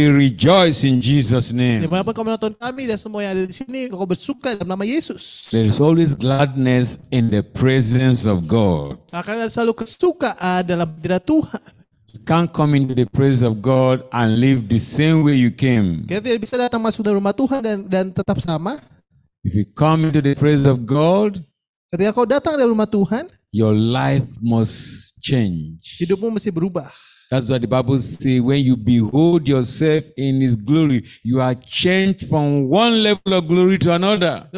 We rejoice in Jesus' name. Dimanapun ya, kau menonton kami dan semua yang ada di sini, kau bersuka dalam nama Yesus. There is always gladness in the presence of God. Akan ada selalu kesukaan dalam hadirat Tuhan. You can't come into the presence of God and live the same way you came. Kita tidak bisa datang masuk dalam rumah Tuhan dan dan tetap sama. If you come into the presence of God, ketika kau datang dalam rumah Tuhan, your life must change. Hidupmu mesti berubah. That's what the Bible says. When you behold yourself in His glory, you are changed from one level of glory to another.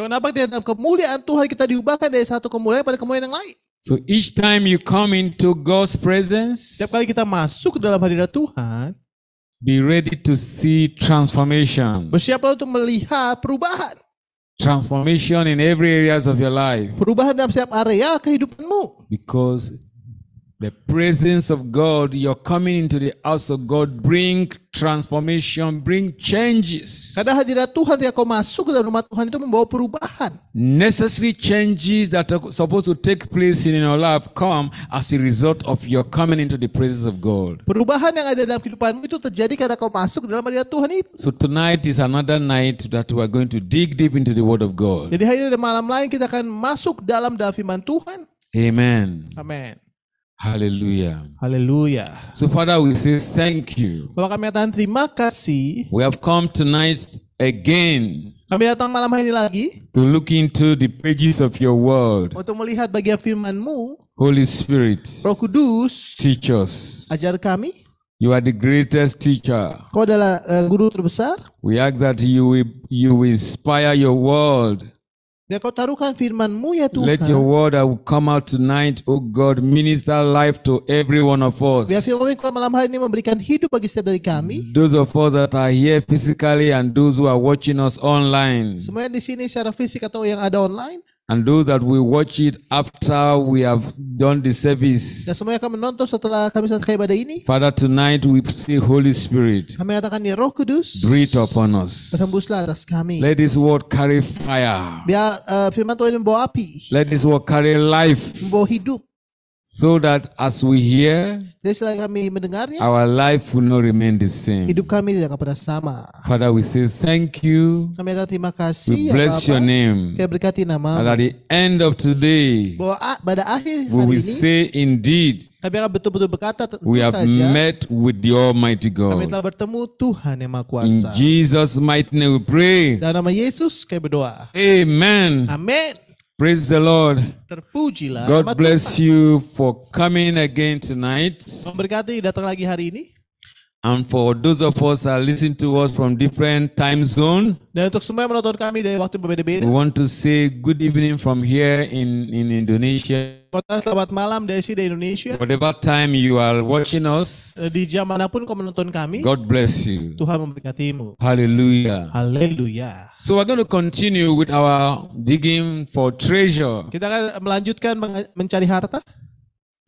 So each time you come into God's presence, setiap kali kita masuk dalam hadirat Tuhan, be ready to see transformation. Bersiaplah untuk melihat perubahan. Transformation in every areas of your life. Perubahan dalam setiap area kehidupanmu. Because The presence of God, your coming into the house of God, bring transformation, bring changes. Karena hadirat Tuhan yang kau masuk ke dalam rumah Tuhan itu membawa perubahan. Necessary changes that are supposed to take place in your life come as a result of your coming into the presence of God. Perubahan yang ada dalam kehidupanmu itu terjadi karena kau masuk ke dalam hadirat Tuhan itu. So tonight is another night that we are going to dig deep into the Word of God. Jadi hari ini malam lain kita akan masuk dalam dalam firman Tuhan. Amen. Amen. Hallelujah. Hallelujah. So, Father, we say thank you. Bapak kami datang terima kasih. We have come tonight again. Kami datang malam hari ini lagi. To look into the pages of your word. Untuk melihat bagian firman-Mu. Holy Spirit. Roh Kudus. Teach us. Ajar kami. You are the greatest teacher. Kau adalah uh, guru terbesar. We ask that you will, you will inspire your world. Ya kau taruhkan firman-Mu ya Tuhan. Let your word that will come out tonight, oh God, minister life to every one of us. Biar firman kau malam hari ini memberikan hidup bagi setiap dari kami. Those of us that are here physically and those who are watching us online. Semua yang di sini secara fisik atau yang ada online. and those that will watch it after we have done the service. Father, tonight we see Holy Spirit breathe upon us. Let this word carry fire. Eh, Let this word carry life. So that as we hear, jadi setelah kami mendengarnya, our life will not remain the same. Hidup kami tidak akan pernah sama. Father, we say thank you. Kami kata terima kasih. We ya, bless ya, your name. Kita berkati nama. at the end of today, bahwa pada akhir hari ini, we will say indeed, kami akan betul-betul berkata we saja, have met with the Almighty God. Kami telah bertemu Tuhan yang Maha Kuasa. In Jesus' mighty name we pray. Dalam nama Yesus kami berdoa. Amen. Amen. Praise the Lord. Terpujilah. God bless you for coming again tonight. Memberkati datang lagi hari ini. And for those of us who are listening to us from different time zone, semua menonton kami dari waktu berbeda-beda, we want to say good evening from here in in Indonesia. Selamat malam dari sini Indonesia. Whatever time you are watching us, eh, di jam manapun kau menonton kami, God bless you. Tuhan Hallelujah. Hallelujah. So we're going to continue with our digging for treasure. Kita akan melanjutkan mencari harta.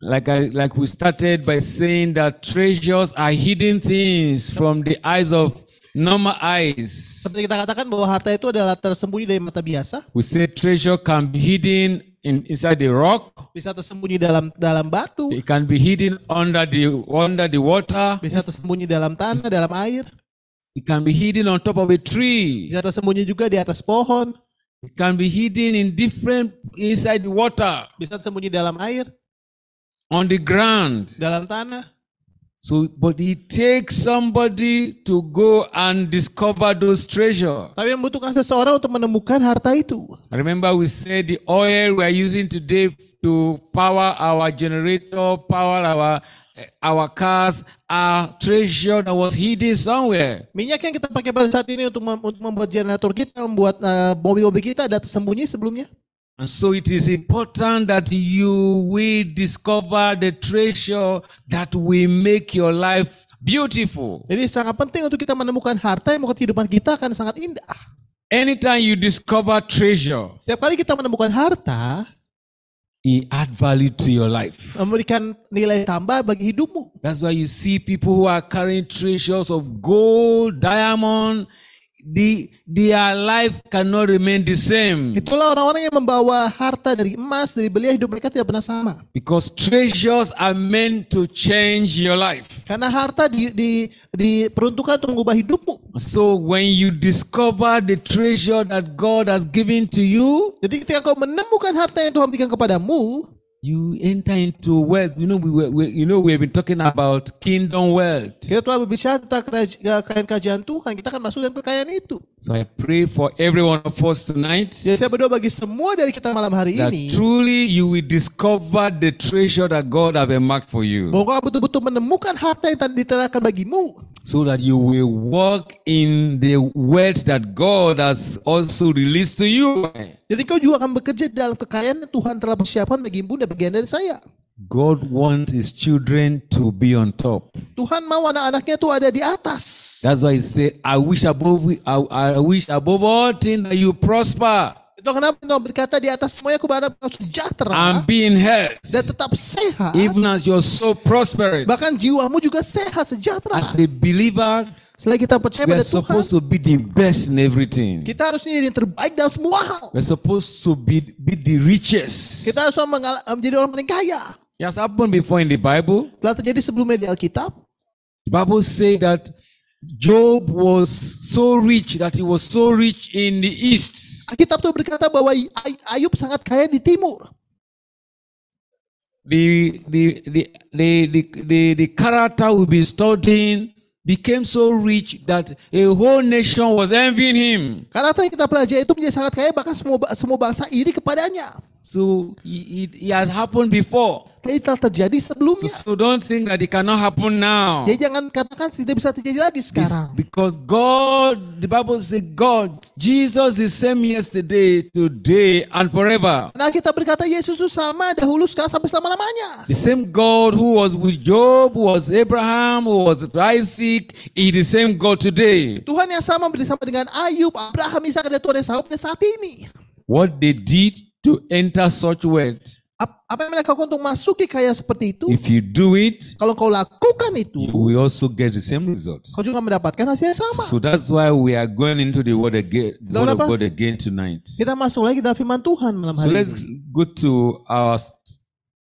Like, I, like we started by saying that treasures are hidden things from the eyes of normal eyes. Seperti kita katakan bahwa harta itu adalah tersembunyi dari mata biasa. We say treasure can be hidden in, inside the rock. Bisa tersembunyi dalam dalam batu. It can be hidden under the under the water. Bisa tersembunyi dalam tanah, dalam air. It can be hidden on top of a tree. Bisa tersembunyi juga di atas pohon. It can be hidden in different inside the water. Bisa tersembunyi dalam air on the ground. Dalam tanah. So, but it takes somebody to go and discover those treasure. Tapi membutuhkan seseorang untuk menemukan harta itu. Remember we said the oil we are using today to power our generator, power our eh, our cars, our treasure that was hidden somewhere. Minyak yang kita pakai pada saat ini untuk mem untuk membuat generator kita, membuat eh, mobil-mobil uh, kita ada tersembunyi sebelumnya. And so it is important that you will discover the treasure that will make your life beautiful. Jadi sangat penting untuk kita menemukan harta yang membuat kehidupan kita akan sangat indah. Anytime you discover treasure, setiap kali kita menemukan harta, it add value to your life. Memberikan nilai tambah bagi hidupmu. That's why you see people who are carrying treasures of gold, diamond, the, their life cannot remain the same. Itulah orang-orang yang membawa harta dari emas, dari belia, hidup mereka tidak pernah sama. Because treasures are meant to change your life. Karena harta di, di, diperuntukkan untuk mengubah hidupmu. So when you discover the treasure that God has given to you, jadi ketika kau menemukan harta yang Tuhan berikan kepadamu, you enter into wealth. You know, we, were, we you know we have been talking about kingdom wealth. Eh, so I pray for every one of us tonight. saya berdoa bagi semua dari kita malam hari that Truly you will discover the treasure that God have marked for you. betul-betul menemukan harta yang diterangkan bagimu. So that you will walk in the wealth that God has also released to you. Jadi kau juga akan bekerja dalam kekayaan yang Tuhan telah persiapkan bagimu dan bagian dari saya. God wants his children to be on top. Tuhan mau anak-anaknya itu ada di atas. That's why he said, I wish above I, I wish above all things that you prosper. Itu kenapa Tuhan berkata di atas semuanya aku berharap kau sejahtera. I'm being healthy. Dan tetap sehat. Even as you're so prosperous. Bahkan jiwamu juga sehat, sejahtera. As a believer, Selain kita percaya pada Tuhan, supposed to be the best in everything. Kita harusnya jadi yang terbaik dalam semua hal. We're supposed to be be the richest. Kita harus eh, menjadi orang paling kaya. Yes, happened before in the Bible. Telah terjadi sebelumnya di Alkitab. The Bible say that Job was so rich that he was so rich in the east. Alkitab itu berkata bahwa Ayub sangat kaya di timur. The the the the the, the, the character will be studying became so rich that a whole nation was envying him. Karena ternyata kita pelajari itu menjadi sangat kaya bahkan semua semua bangsa iri kepadanya. So it, it has happened before. Tapi telah terjadi sebelumnya. So, so don't think that it cannot happen now. Jadi ya, jangan katakan tidak bisa terjadi lagi sekarang. It's because God, the Bible says God, Jesus is same yesterday, today, and forever. Nah kita berkata Yesus itu sama dahulu sekarang sampai selama lamanya. The same God who was with Job, who was Abraham, who was Isaac, is the same God today. Tuhan yang sama bersama dengan Ayub, Abraham, Ishak dan Tuhan yang sama saat ini. What they did to enter such word. Apa yang mereka untuk masuki kayak seperti itu? If you do it, kalau kau lakukan itu, you also get the same result. Kau juga mendapatkan hasil yang sama. So that's why we are going into the word again, the word of God again tonight. Kita masuk lagi dalam firman Tuhan malam hari ini. So let's go to our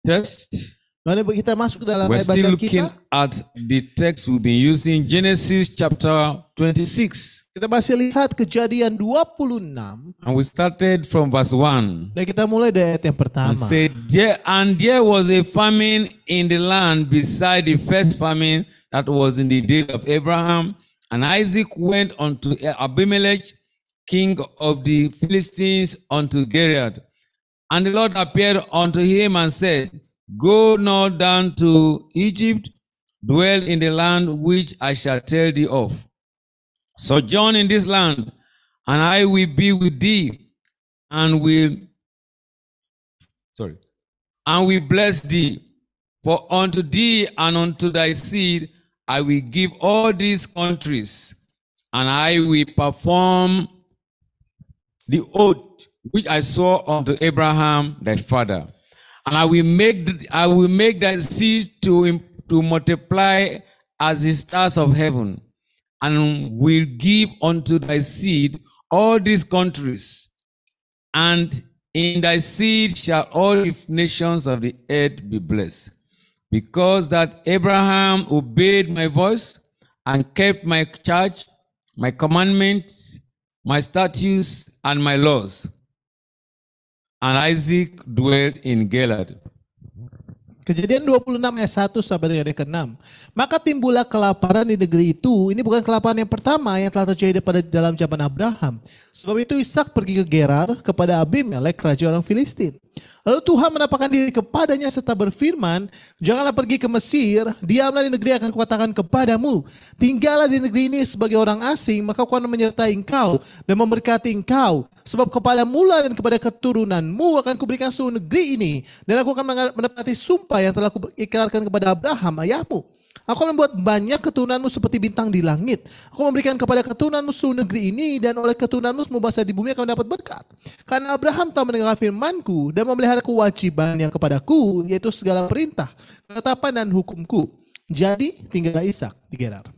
test. Lalu kita masuk dalam ke kita. We're still looking at the text we've been using Genesis chapter 26. Kita masih lihat kejadian 26. And we started from verse 1. Dan kita mulai dari ayat yang pertama. And said, and there was a famine in the land beside the first famine that was in the days of Abraham. And Isaac went unto Abimelech, king of the Philistines, unto Gilead. And the Lord appeared unto him and said, Go not down to Egypt, dwell in the land which I shall tell thee of. Sojourn in this land, and I will be with thee, and will sorry, and will bless thee. For unto thee and unto thy seed I will give all these countries, and I will perform the oath which I swore unto Abraham thy father and I will make the, I will make thy seed to to multiply as the stars of heaven, and will give unto thy seed all these countries, and in thy seed shall all the nations of the earth be blessed, because that Abraham obeyed my voice and kept my charge, my commandments, my statutes, and my laws. And Isaac dwelt in Gilead. Kejadian 26 ayat 1 sampai dengan ayat ke-6. Maka timbullah kelaparan di negeri itu. Ini bukan kelaparan yang pertama yang telah terjadi pada dalam zaman Abraham. Sebab itu Ishak pergi ke Gerar kepada Abimelek, raja orang Filistin. Lalu Tuhan menampakkan diri kepadanya serta berfirman, Janganlah pergi ke Mesir, diamlah di negeri akan kuatakan kepadamu. Tinggallah di negeri ini sebagai orang asing, maka aku akan menyertai engkau dan memberkati engkau. Sebab kepada mula dan kepada keturunanmu akan kuberikan seluruh negeri ini. Dan aku akan menepati sumpah yang telah kuikrarkan kepada Abraham, ayahmu. Aku membuat banyak keturunanmu seperti bintang di langit. Aku memberikan kepada keturunanmu seluruh negeri ini dan oleh keturunanmu semua bahasa di bumi akan mendapat berkat. Karena Abraham telah mendengar firmanku dan memelihara kewajiban yang kepadaku, yaitu segala perintah, ketetapan dan hukumku. Jadi tinggallah Ishak di Gerar.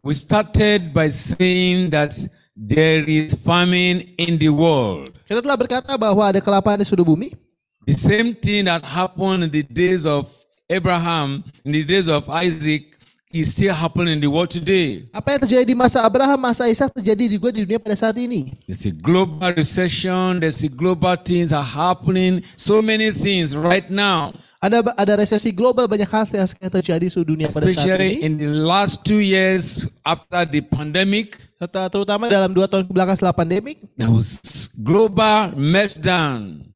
We started by saying that there is famine in the world. Kita telah berkata bahwa ada kelaparan di seluruh bumi. The same thing that happened in the days of Abraham in the days of Isaac is still happening in the world today. Apa yang terjadi di masa Abraham, masa Ishak terjadi juga di dunia pada saat ini. There's a global recession, there's a global things are happening, so many things right now. Ada ada resesi global banyak hal yang terjadi di dunia pada saat ini. Especially in the last two years after the pandemic. Serta terutama dalam dua tahun kebelakang setelah pandemik. There was global meltdown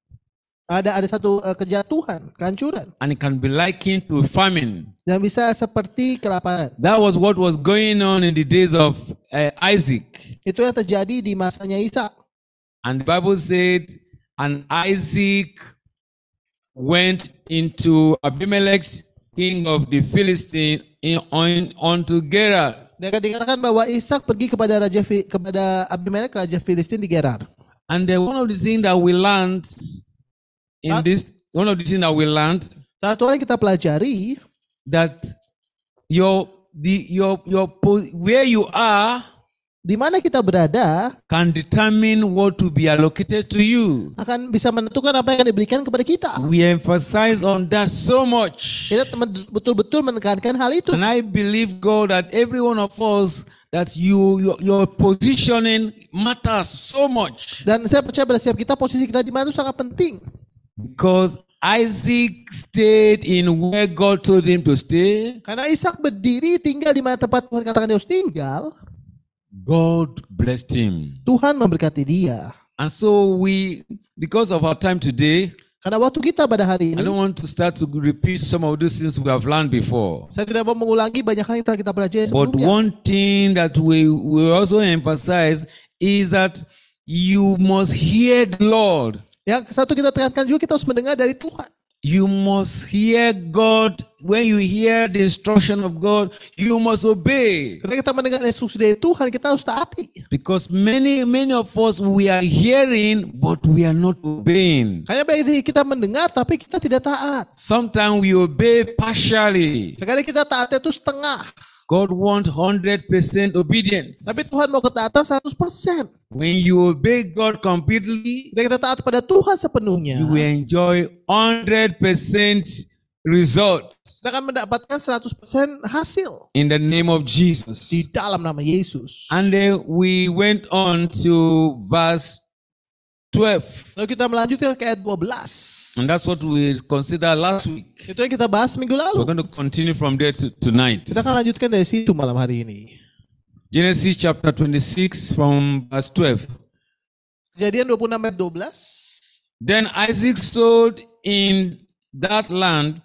ada ada satu uh, kejatuhan, kehancuran. And it can be likened to famine. Dan bisa seperti kelaparan. That was what was going on in the days of uh, Isaac. Itu yang terjadi di masanya Isa. And the Bible said, and Isaac went into Abimelech, king of the Philistine, in on to Gerar. Dan dikatakan bahwa Ishak pergi kepada raja kepada Abimelech raja Filistin di Gerar. And then one of the things that we learned In Satu, this one of the things that we learned. Satu hal yang kita pelajari. That your the your your where you are di mana kita berada can determine what to be allocated to you. Akan bisa menentukan apa yang akan diberikan kepada kita. We emphasize on that so much. Kita betul-betul menekankan hal itu. And I believe God that every one of us that you your, your positioning matters so much. Dan saya percaya pada setiap kita posisi kita di mana itu sangat penting. Because Isaac stayed in where God told him to stay. Karena Ishak berdiri tinggal di mana tempat Tuhan katakan dia harus tinggal. God blessed him. Tuhan memberkati dia. And so we, because of our time today, karena waktu kita pada hari ini, I don't want to start to repeat some of those things we have learned before. Saya tidak mau mengulangi banyak hal yang telah kita pelajari sebelumnya. But one thing that we we also emphasize is that you must hear the Lord. Yang satu kita tekankan juga kita harus mendengar dari Tuhan. You must hear God. When you hear the instruction of God, you must obey. Ketika kita mendengar instruksi dari Tuhan, kita harus taati. Because many many of us we are hearing but we are not obeying. Hanya baik kita mendengar tapi kita tidak taat. Sometimes we obey partially. Kadang kita taatnya itu setengah. God wants 100% obedience. Tapi Tuhan mau ketaatan 100%. When you obey God completely, kita taat pada Tuhan sepenuhnya, you will enjoy 100% result. Kita akan mendapatkan 100% hasil. In the name of Jesus. Di dalam nama Yesus. And then we went on to verse 12. Lalu kita melanjutkan ke ayat 12. And that's what we considered last week. Itu yang kita bahas minggu lalu. We're going to continue from there to tonight. Kita akan lanjutkan dari situ malam hari ini. Genesis chapter 26 from verse 12. Kejadian 26 ayat 12. Then Isaac sold in that land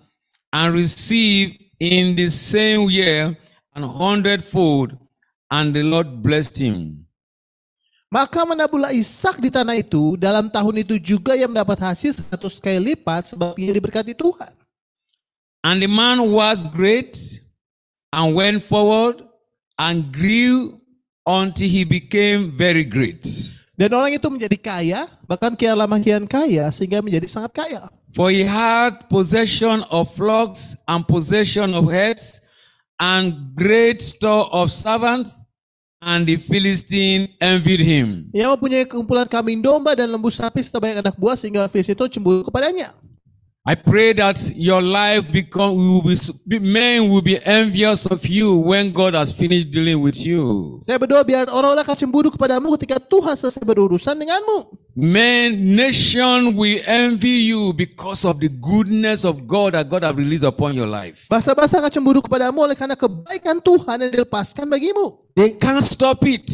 and received in the same year an hundredfold, and the Lord blessed him. Maka menabulah Ishak di tanah itu dalam tahun itu juga yang mendapat hasil seratus kali lipat sebab ia diberkati Tuhan. And the man was great and went forward and grew until he became very great. Dan orang itu menjadi kaya, bahkan kian lama kian kaya sehingga menjadi sangat kaya. For he had possession of flocks and possession of heads and great store of servants And the Philistine envied him. Ia mempunyai kumpulan kambing domba dan lembu sapi banyak anak buah sehingga Filistin itu cemburu kepadanya. I pray that your life become will be men will be envious of you when God has finished dealing with you. Saya berdoa biar orang-orang akan cemburu kepadamu ketika Tuhan selesai berurusan denganmu. Men, nation will envy you because of the goodness of God that God have released upon your life. Bahasa-bahasa akan cemburu kepadamu oleh karena kebaikan Tuhan yang dilepaskan bagimu. They can't stop it.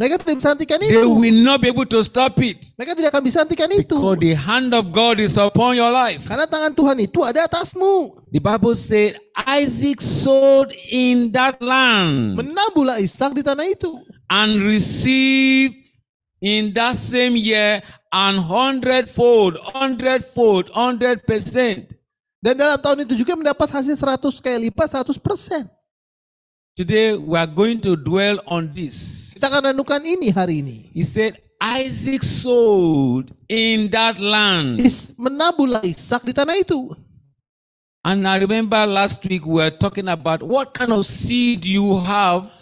Mereka tidak bisa hentikan itu. They will not be able to stop it. Mereka tidak akan bisa hentikan itu. Because the hand of God is upon your life. Karena tangan Tuhan itu ada atasmu. The Bible said Isaac sowed in that land. Menabulah Ishak di tanah itu. And received in that same year an hundredfold, hundredfold, hundred percent. Dan dalam tahun itu juga mendapat hasil seratus kali lipat seratus persen. Today we are going to dwell on this. Kita akan renungkan ini hari ini. He said, Isaac sold in that land. Menabulah Ishak di tanah itu. And I remember last week we were talking about what kind of seed you have.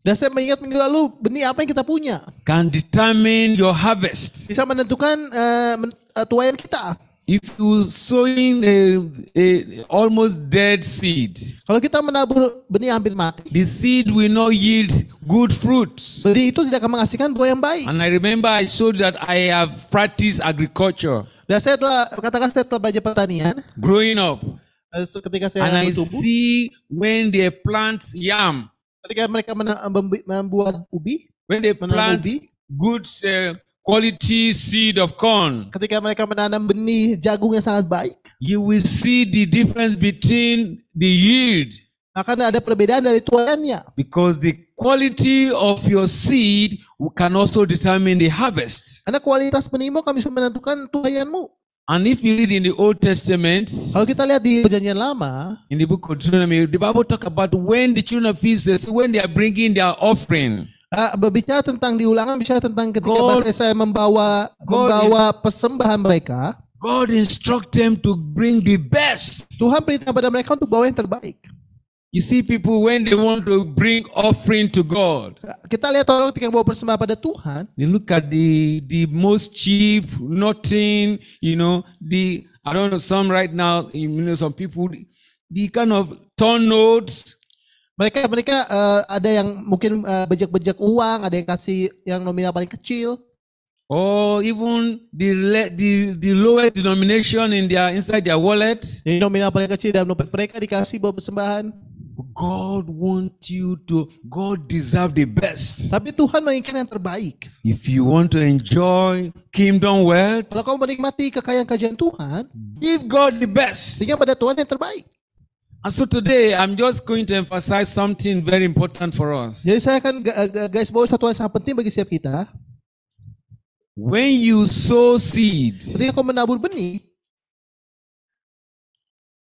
Dan saya mengingat minggu lalu benih apa yang kita punya. Can determine your harvest. Bisa menentukan uh, eh, eh, tuayan kita. If you sowing a, a almost dead seed, kalau kita menabur benih hampir mati, the seed will not yield good fruits. Benih itu tidak akan menghasilkan buah yang baik. And I remember I showed that I have practiced agriculture. Dan saya telah katakan saya telah belajar pertanian. Growing up. Eh, ketika saya And I tubuh, see when they plant yam. Ketika mereka membuat ubi. When they plant ubi, good uh, quality seed of corn, ketika mereka menanam benih jagung yang sangat baik, you will see the difference between the yield. Akan ada perbedaan dari tuannya. Because the quality of your seed can also determine the harvest. Karena kualitas benihmu kami bisa menentukan tuayanmu. And if you read in the Old Testament, kalau kita lihat di Perjanjian Lama, in the book of Deuteronomy, the Bible talk about when the children of Israel, when they are bringing their offering. Uh, berbicara tentang diulangan, bicara tentang ketika God, Bangsa membawa God membawa persembahan mereka. God instruct them to bring the best. Tuhan perintah kepada mereka untuk bawa yang terbaik. You see people when they want to bring offering to God. Kita lihat orang ketika bawa persembahan pada Tuhan. They look at the the most cheap, nothing, you know, the I don't know some right now, you know, some people the kind of torn notes mereka mereka uh, ada yang mungkin uh, bejek-bejek uang, ada yang kasih yang nominal paling kecil. Oh, even the the the lowest denomination in their inside their wallet. Jadi nominal paling kecil dalam dompet mereka dikasih buat persembahan. God want you to God deserve the best. Tapi Tuhan menginginkan yang terbaik. If you want to enjoy kingdom wealth, kalau kamu menikmati kekayaan kajian Tuhan, give God the best. Berikan pada Tuhan yang terbaik. And so today I'm just going to emphasize something very important for us. Jadi saya akan guys bawa satu yang sangat penting bagi setiap kita. When you sow seed. Ketika kau menabur benih.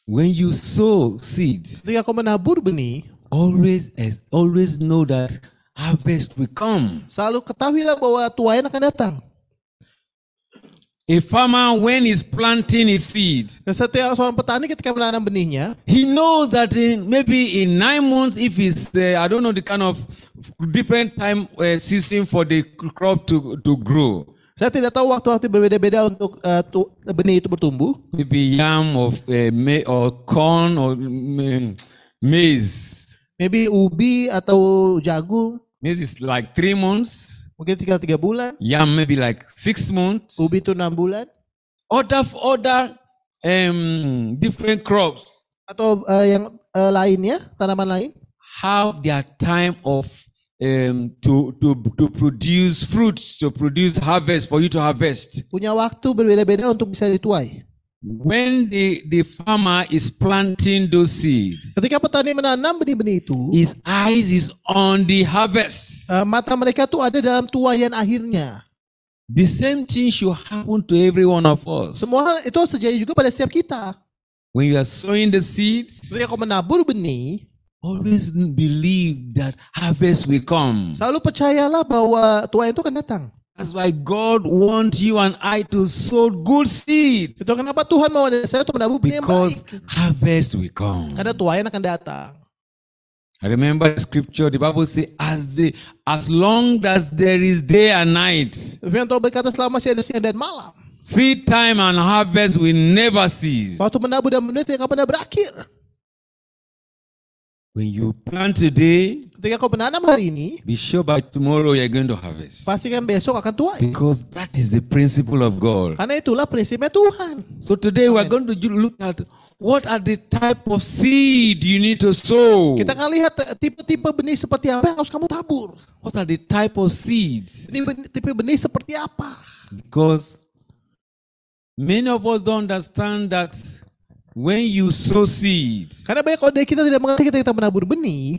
When you sow seed. Ketika kau menabur benih. Always always know that harvest will come. Selalu ketahuilah bahwa tuayan akan datang. A farmer when he's planting his seed. Dan setiap seorang petani ketika menanam benihnya, he knows that in, maybe in nine months if it's uh, I don't know the kind of different time uh, season for the crop to to grow. Saya tidak tahu waktu-waktu berbeda-beda untuk uh, tu, benih itu bertumbuh. Maybe yam of uh, may, or corn or um, maize. Maybe ubi atau jagung. Maize is like three months. Mungkin tinggal tiga bulan. Yeah, maybe like six months. Ubi itu enam bulan. Other other um, different crops. Atau uh, yang uh, lainnya, tanaman lain. Have their time of um, to to to produce fruits, to produce harvest for you to harvest. Punya waktu berbeda-beda untuk bisa dituai. When the the farmer is planting those seed, ketika petani menanam benih-benih itu, his eyes is on the harvest. Uh, mata mereka tuh ada dalam tuayan akhirnya. The same thing should happen to every one of us. Semua hal itu terjadi juga pada setiap kita. When you are sowing the seeds, ketika kau menabur benih, always believe that harvest will come. Selalu percayalah bahwa tuayan itu akan datang. That's why God wants you and I to sow good seed. Itu kenapa Tuhan mau saya untuk menabur benih yang baik. Because harvest will come. Karena tuayan akan datang. I remember the scripture the Bible say as the as long as there is day and night. Firman Tuhan berkata selama masih ada siang dan malam. Seed time and harvest will never cease. Waktu menabur dan menuai tidak pernah berakhir. When you plant today, ketika kau menanam hari ini, be sure by tomorrow you're going to harvest. Pastikan besok akan tuai. Because that is the principle of God. Karena itulah prinsipnya Tuhan. So today Amen. are going to look at what are the type of seed you need to sow. Kita akan lihat tipe-tipe benih seperti apa yang harus kamu tabur. What are the type of seeds? Tipe benih seperti apa? Because many of us don't understand that when you sow seeds, karena banyak dari kita tidak mengerti ketika kita menabur benih,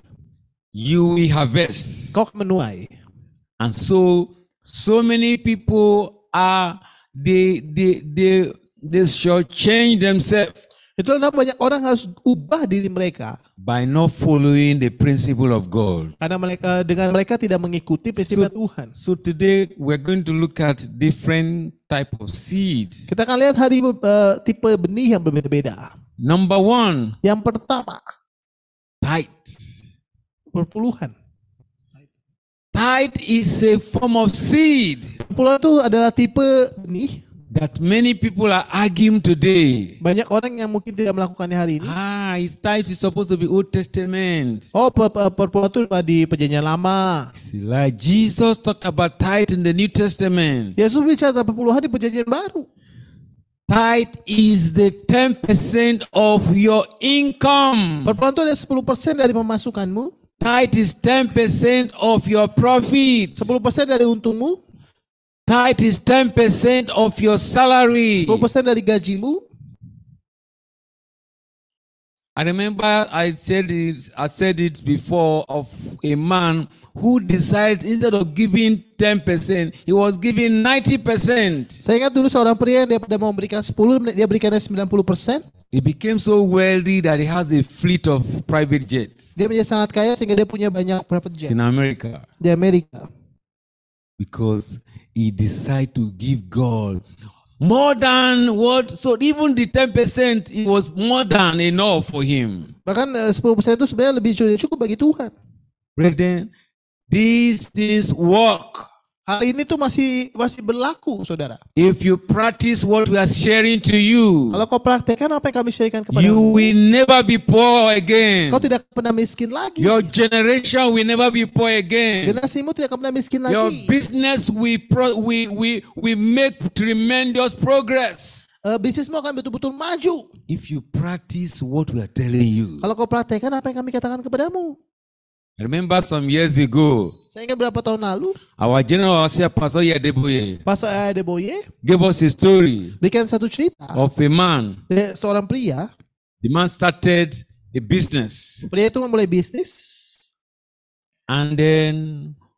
you will harvest. Kau menuai. And so so many people are they they they they shall change themselves. Itu karena banyak orang harus ubah diri mereka. By not following the principle of God. Karena mereka dengan mereka tidak mengikuti prinsip so, Tuhan. So today we're going to look at different type of seeds. Kita akan lihat hari uh, tipe benih yang berbeda-beda. Number one. Yang pertama. Tight. Perpuluhan. Tight is a form of seed. Perpuluhan itu adalah tipe benih that many people are arguing today. Banyak orang yang mungkin tidak melakukannya hari ini. Ah, it's time is supposed to be Old Testament. Oh, perbuatan itu di perjanjian lama. Sila, Jesus talk about tithe in the New Testament. Yesus bicara perpuluhan di perjanjian baru. Tithe is the 10% of your income. Perpuluhan itu adalah 10% dari pemasukanmu. Tithe is 10% of your profit. 10% dari untungmu. Tithe is 10% of your salary. I remember I said it, I said it before of a man who decided instead of giving 10%, he was giving 90%. Saya ingat dulu seorang memberikan dia He became so wealthy that he has a fleet of private jets. Dia menjadi sangat kaya sehingga dia punya banyak private In America. Di Amerika. Because he decided to give God more than what so even the 10% it was more than enough for him. Bahkan 10% eh, itu sebenarnya lebih cukup bagi Tuhan. Brethren, these things work Hal ini tuh masih masih berlaku, saudara. If you practice what we are sharing to you, kalau kau praktekkan apa yang kami sharingkan kepada you will never be poor again. Kau tidak pernah miskin lagi. Your generation will never be poor again. Generasimu tidak pernah miskin lagi. Your business we pro, we we we make tremendous progress. Uh, bisnismu akan betul-betul maju. If you practice what we are telling you. Kalau kau praktekkan apa yang kami katakan kepadamu remember some years ago. Saya ingat berapa tahun lalu. Our general here, Pastor Yadeboye. Pastor Yadeboye. Gave us a story. Berikan satu cerita. Of a man. seorang pria. The man started a business. Pria itu memulai bisnis. And then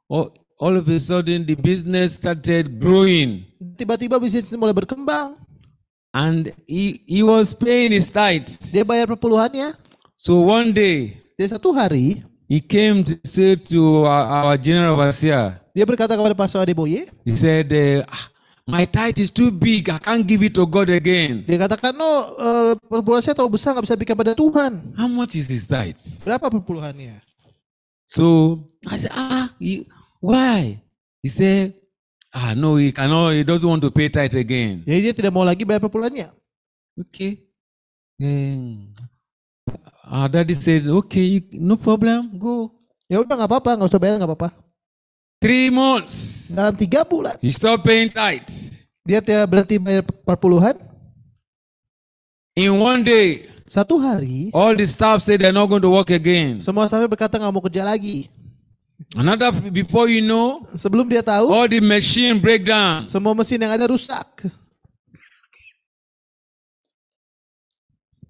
oh, all of a sudden the business started growing. Tiba-tiba bisnis mulai berkembang. And he, he was paying his tithes. Dia bayar perpuluhannya. So one day. Dia satu hari. He came to say to our, our general overseer. Dia berkata kepada pastor Adeboye. He said, uh, My tithe is too big. I can't give it to God again. Dia katakan, no, uh, eh, perpuluhan saya terlalu besar, nggak bisa berikan pada Tuhan. How much is his tithe? Berapa perpuluhannya? So I said, ah, he, why? He said, ah, no, he cannot. He doesn't want to pay tithe again. Jadi dia tidak mau lagi bayar perpuluhannya. Okay. Hmm, Ah, daddy said, okay, no problem, go. Ya udah nggak apa-apa, nggak usah bayar nggak apa-apa. Three months. Dalam tiga bulan. He stop paying tithes. Dia tidak berhenti bayar perpuluhan. In one day. Satu hari. All the staff said they're not going to work again. Semua staff berkata nggak mau kerja lagi. Another before you know. Sebelum dia tahu. All the machine breakdown. Semua mesin yang ada rusak.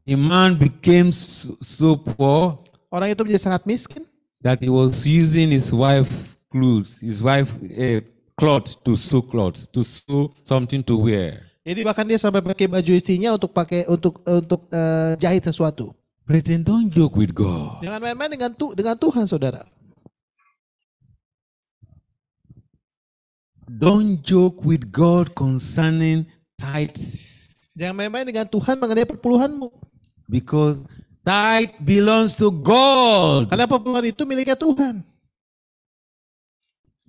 A man became so, poor. Orang itu menjadi sangat miskin. That he was using his wife clothes, his wife eh, cloth to sew clothes, to sew something to wear. Jadi bahkan dia sampai pakai baju istrinya untuk pakai untuk eh, untuk uh, jahit sesuatu. Pretend don't joke with God. Jangan main-main dengan tu dengan Tuhan, saudara. Don't joke with God concerning tithes. Jangan main-main dengan Tuhan mengenai perpuluhanmu. Because tithe belongs to God. Karena pembayaran itu miliknya Tuhan.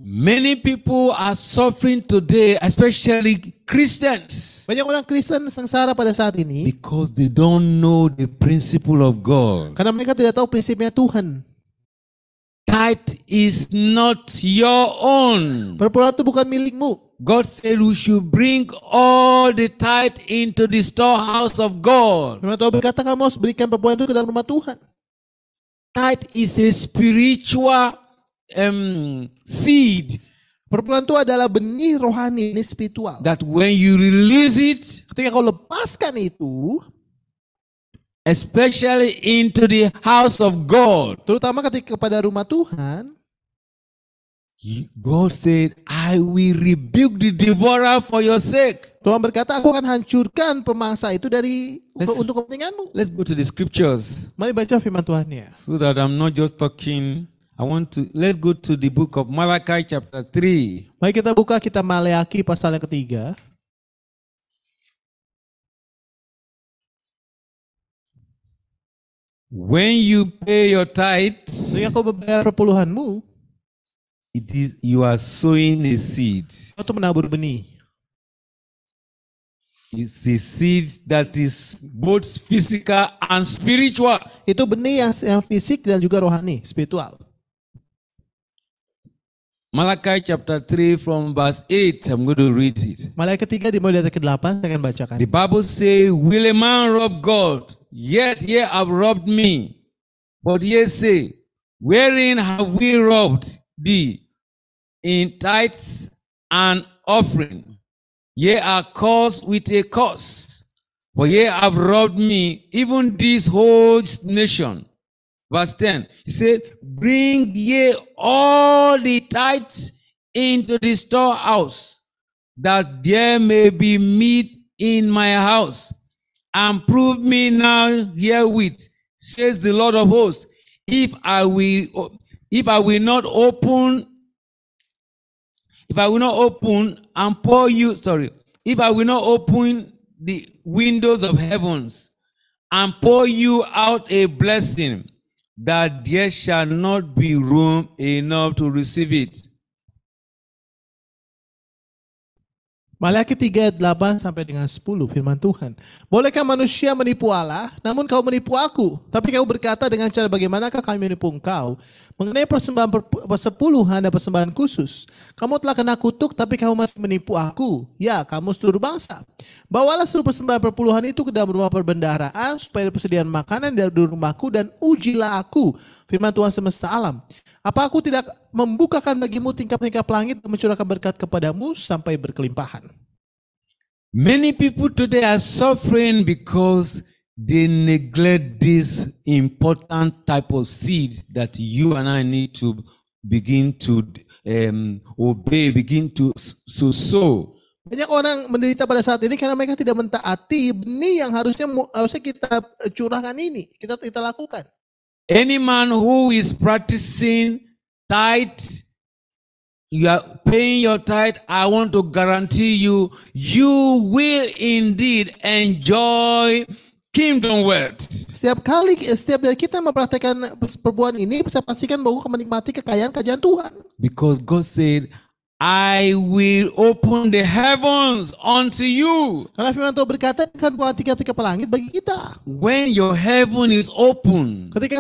Many people are suffering today, especially Christians. Banyak orang Kristen sengsara pada saat ini. Because they don't know the principle of God. Karena mereka tidak tahu prinsipnya Tuhan. Tight is not your own. Perpuluhan itu bukan milikmu. God said we should bring all the tithe into the storehouse of God. Firman Tuhan berkata kamu harus berikan perpuluhan itu ke dalam rumah Tuhan. Tithe is a spiritual um, seed. Perpuluhan itu adalah benih rohani, ini spiritual. That when you release it, ketika kau lepaskan itu, especially into the house of God. Terutama ketika kepada rumah Tuhan. God said, I will rebuke the devourer for your sake. Tuhan berkata, aku akan hancurkan pemangsa itu dari let's, untuk kepentinganmu. Let's go to the scriptures. Mari baca firman Tuhan ya. So that I'm not just talking. I want to let's go to the book of Malachi chapter 3. Mari kita buka kitab Maleakhi pasal yang ketiga. When you pay your tithes, ketika kau membayar perpuluhanmu, it is, you are sowing a seed. Kau tuh menabur benih. It's a seed that is both physical and spiritual. Itu benih yang, yang fisik dan juga rohani, spiritual. Malakai chapter 3 from verse 8. I'm going to read it. Malakai 3 mulai dari ke-8 saya akan bacakan. The Bible say, will a man rob God? Yet ye have robbed me. But ye say, Wherein have we robbed thee? In tithes and offering. Ye are cursed with a curse, for ye have robbed me, even this whole nation. Verse 10, he said, Bring ye all the tithes into the storehouse, that there may be meat in my house and prove me now herewith, says the Lord of hosts, if I will if I will not open, if I will not open and pour you, sorry, if I will not open the windows of heavens and pour you out a blessing, that there shall not be room enough to receive it. Malaki 3 8 sampai dengan 10 firman Tuhan. Bolehkah manusia menipu Allah? Namun kau menipu aku. Tapi kau berkata dengan cara bagaimanakah kami menipu engkau? Mengenai persembahan persepuluhan dan persembahan khusus. Kamu telah kena kutuk tapi kamu masih menipu aku. Ya, kamu seluruh bangsa. Bawalah seluruh persembahan perpuluhan itu ke dalam rumah perbendaharaan supaya ada persediaan makanan di rumahku dan ujilah aku. Firman Tuhan semesta alam. Apa aku tidak membukakan bagimu tingkap-tingkap langit dan mencurahkan berkat kepadamu sampai berkelimpahan? Many people today are suffering because they neglect this important type of seed that you and I need to begin to um, obey, begin to, to sow. Banyak orang menderita pada saat ini karena mereka tidak mentaati benih yang harusnya harusnya kita eh, curahkan ini, kita kita lakukan. Any man who is practicing tithe, you are paying your tithe, I want to guarantee you, you will indeed enjoy kingdom wealth. Setiap kali, setiap dari kita mempraktekkan perbuatan ini, saya pastikan bahwa kamu menikmati kekayaan kerajaan Tuhan. Because God said, I will open the heavens unto you. Karena firman Tuhan berkata, akan buat tiga-tiga pelangit bagi kita. When your heaven is open, ketika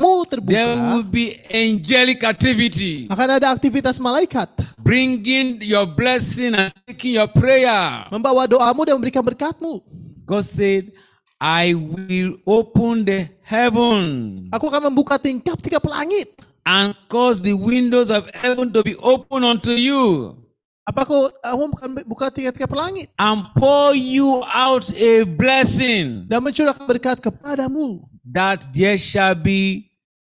mu terbuka, there will be angelic activity. Akan ada aktivitas malaikat. Bringing your blessing and taking your prayer. Membawa doamu dan memberikan berkatmu. God said, I will open the heaven. Aku akan membuka tingkap tiga pelangit and cause the windows of heaven to be open unto you. Apa kau kamu bukan buka tiga-tiga pelangi? And pour you out a blessing. Dan mencurahkan berkat kepadamu. That there shall be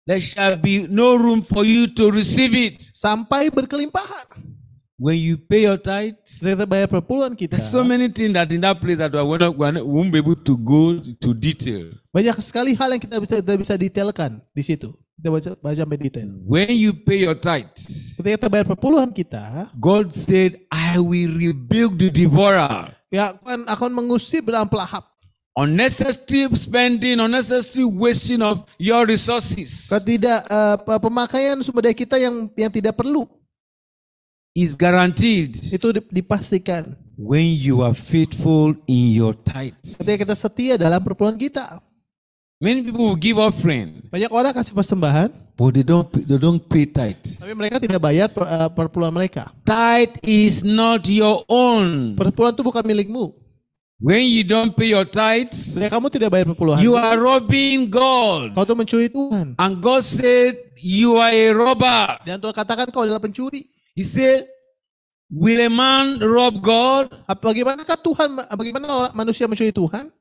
there shall be no room for you to receive it. Sampai berkelimpahan. When you pay your tithe, kita bayar perpuluhan kita. There's so many things that in that place that we won't, we won't be able to go to detail. Banyak sekali hal yang kita bisa kita bisa detailkan di situ. Kita baca, baca sampai detail. When you pay your tithes, ketika kita bayar perpuluhan kita, God said, I will rebuke the devourer. Ya, akan akan mengusir dalam pelahap. Unnecessary spending, unnecessary wasting of your resources. Ketidak uh, pemakaian sumber daya kita yang yang tidak perlu is guaranteed. Itu dipastikan. When you are faithful in your tithes. Ketika kita setia dalam perpuluhan kita. Many people give offering. Banyak orang kasih persembahan. But they don't they don't pay tithe. Tapi mereka tidak bayar per, uh, perpuluhan mereka. Tithe is not your own. Perpuluhan itu bukan milikmu. When you don't pay your tithes, Bila kamu tidak bayar perpuluhan. You are robbing God. Kau itu mencuri Tuhan. And God said you are a robber. Dan Tuhan katakan kau adalah pencuri. He said, will a man rob God? Bagaimana Tuhan? Bagaimana orang, manusia mencuri Tuhan?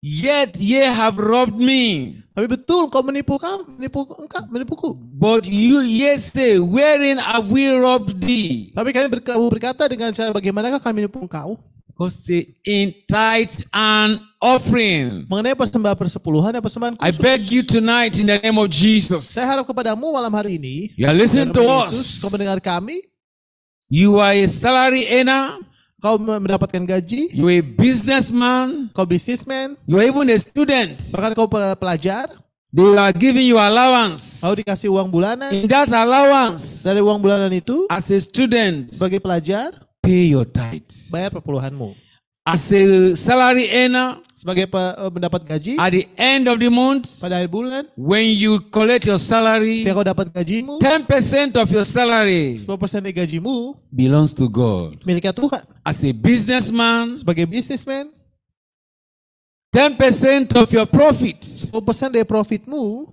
Yet ye have robbed me. Tapi betul kau menipu kau, menipu engkau, menipuku. But you ye say, wherein have we robbed thee? Tapi kami berkata dengan cara bagaimanakah kami menipu engkau? God say in tithes and offering. Mengenai persembahan persepuluhan dan persembahan khusus. I beg you tonight in the name of Jesus. Saya harap kepadamu malam hari ini. You listen to Yesus, us. Kau mendengar kami. You are a salary earner. Kau mendapatkan gaji. You a businessman. Kau businessman. You even a student. Bahkan kau pelajar. They are giving you allowance. Kau dikasih uang bulanan. In that allowance. Dari uang bulanan itu. As a student. Sebagai pelajar. Pay your tithes. Bayar perpuluhanmu as a salary earner, sebagai pe, uh, mendapat gaji, at the end of the month, pada akhir bulan, when you collect your salary, ketika kau dapat gajimu, 10% of your salary, 10% dari gajimu, belongs to God. Miliknya Tuhan. As a businessman, sebagai businessman, 10% of your profit, 10% dari profitmu,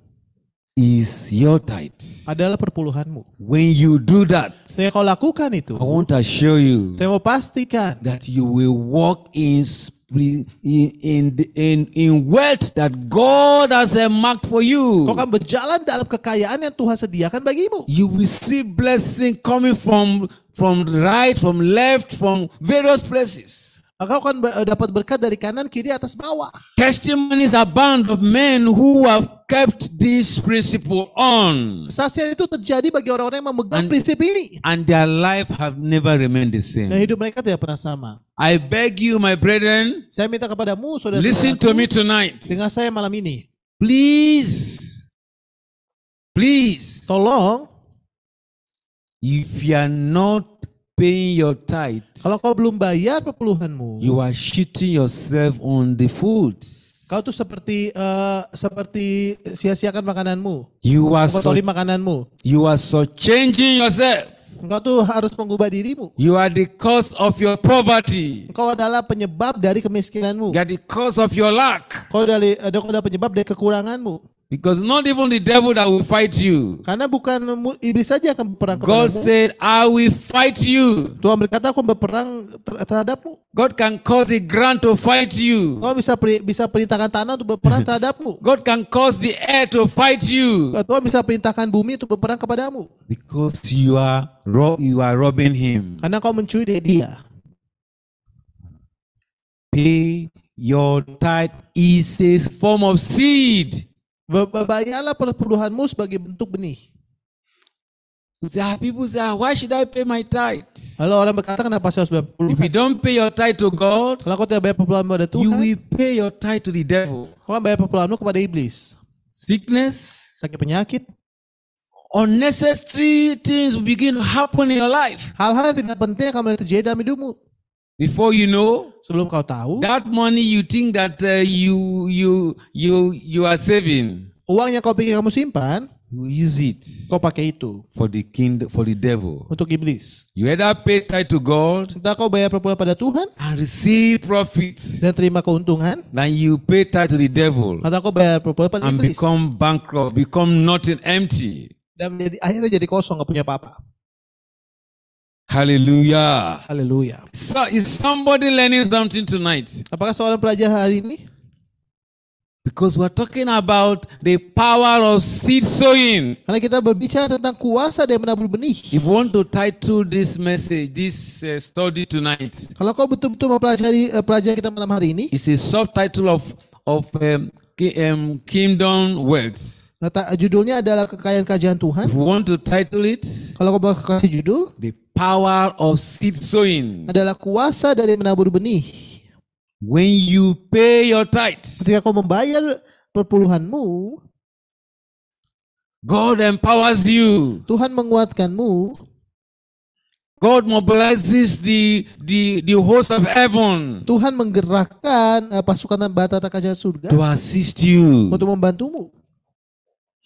is your tithe. Adalah perpuluhanmu. When you do that, saya kau lakukan itu. I want to show you. Saya mau pastikan that you will walk in in in in wealth that God has marked for you. Kau akan berjalan dalam kekayaan yang Tuhan sediakan bagimu. You will see blessing coming from from right, from left, from various places. Maka akan dapat berkat dari kanan, kiri, atas, bawah. Testimonies abound of men who have kept this principle on. Saksian itu terjadi bagi orang-orang yang memegang and, prinsip ini. And their life have never remained the same. Dan hidup mereka tidak pernah sama. I beg you, my brethren. Saya minta kepadamu, saudara Listen to me tonight. Dengar saya malam ini. Please. Please. Tolong. If you are not paying your tithe, kalau kau belum bayar perpuluhanmu, you are shitting yourself on the food. Kau tuh seperti uh, seperti sia-siakan makananmu. You are so, makananmu. You are so changing yourself. Engkau tuh harus mengubah dirimu. You are the cause of your poverty. Engkau adalah penyebab dari kemiskinanmu. You are the cause of your lack. Kau adalah, eh, kau adalah penyebab dari kekuranganmu. Because not even the devil that will fight you. Karena bukan iblis saja akan berperang God said, I will fight you. Tuhan berkata, aku berperang terhadapmu. God can cause the ground to fight you. Tuhan bisa bisa perintahkan tanah untuk berperang terhadapmu. God can cause the air to fight you. Tuhan bisa perintahkan bumi untuk berperang kepadamu. Because you are you are robbing him. Karena kau mencuri dari dia. Pay your tithe is a form of seed. Banyalah perpuluhanmu sebagai bentuk benih. There why should I pay my tithe? Kalau orang berkata, kenapa saya harus bayar perpuluhan? If you don't pay your tithe to God, kalau kau tidak bayar perpuluhan kepada Tuhan, you will pay your tithe to the devil. Kau bayar perpuluhanmu kepada iblis. Sickness, sakit penyakit, unnecessary things will begin to happen in your life. Hal-hal yang tidak penting akan mulai terjadi dalam hidupmu. Before you know, sebelum kau tahu, that money you think that uh, you you you you are saving. Uang yang kau pikir kamu simpan, you use it. Kau pakai itu. For the kind, for the devil. Untuk iblis. You either pay tithe to God. Entah kau bayar perpuluhan pada Tuhan. And receive profits. Dan terima keuntungan. then you pay tithe to the devil. entah kau bayar perpuluhan pada and iblis. And become bankrupt, become nothing empty. Dan menjadi, akhirnya jadi kosong, nggak punya apa-apa. Hallelujah, Hallelujah. So, is somebody learning something tonight? Apakah seorang pelajar hari ini? Because we're talking about the power of seed sowing. Karena kita berbicara tentang kuasa dari menabur benih. If you want to title this message, this uh, study tonight. Kalau kau betul-betul mempelajari uh, eh, pelajaran kita malam hari ini. It's a subtitle of of um, um, kingdom wealth. Kata judulnya adalah kekayaan kerajaan Tuhan. If you want to title it, kalau kau mau kasih judul, the power of seed sowing. Adalah kuasa dari menabur benih. When you pay your tithe, Ketika kau membayar perpuluhanmu. God empowers you. Tuhan menguatkanmu. God mobilizes the the the host of heaven. Tuhan menggerakkan eh, pasukan batara bata kaca surga. To assist you. Untuk membantumu.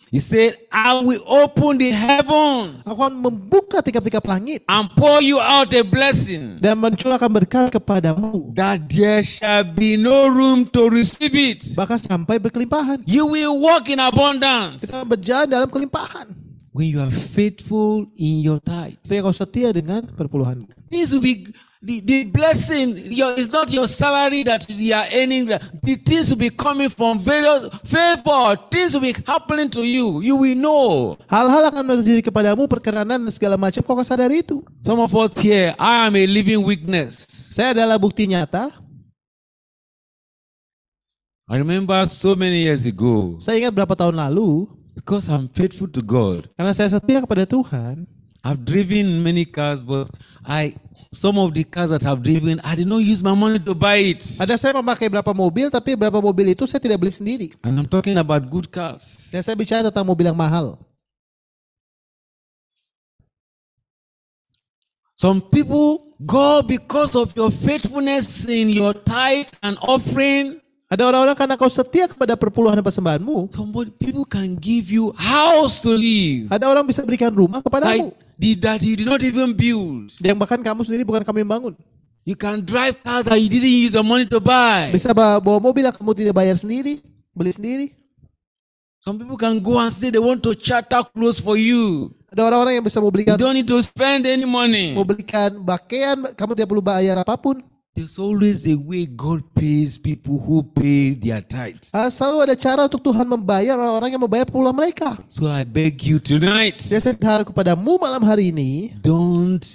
He said, I will open the heavens. Aku akan membuka tingkap-tingkap langit. And pour you out a blessing. Dan mencurahkan berkat kepadamu. That there shall be no room to receive it. Bahkan sampai berkelimpahan. You will walk in abundance. Kita berjalan dalam kelimpahan. When you are faithful in your tithes. Tapi kau setia dengan perpuluhan. This will be The, the blessing your, is not your salary that you are earning. The things will be coming from various favor. Things will be happening to you. You will know. Hal-hal akan terjadi kepadamu perkenanan segala macam. Kau sadari itu. Some of us here, I am a living witness. Saya adalah bukti nyata. I remember so many years ago. Saya ingat berapa tahun lalu. Because I'm faithful to God. Karena saya setia kepada Tuhan. I've driven many cars, but I Some of the cars that have driven, I did not use my money to buy it. Ada saya memakai berapa mobil, tapi berapa mobil itu saya tidak beli sendiri. And I'm talking about good cars. Dan saya bicara tentang mobil yang mahal. Some people go because of your faithfulness in your tithe and offering. Ada orang-orang karena kau setia kepada perpuluhan dan persembahanmu. Somebody people can give you house to live. Ada orang bisa berikan rumah kepadamu. Like, did, that you did not even build. Yang bahkan kamu sendiri bukan kamu yang bangun. You can drive cars that you didn't use the money to buy. Bisa bawa mobil yang kamu tidak bayar sendiri, beli sendiri. Some people can go and say they want to charter clothes for you. Ada orang-orang yang bisa belikan. You don't need to spend any money. Mau belikan pakaian, kamu tidak perlu bayar apapun. There's always a way God pays people who pay their tithes. Uh, selalu ada cara untuk Tuhan membayar orang-orang yang membayar pula mereka. So I beg you tonight. Saya sederhana kepadamu malam hari ini. Don't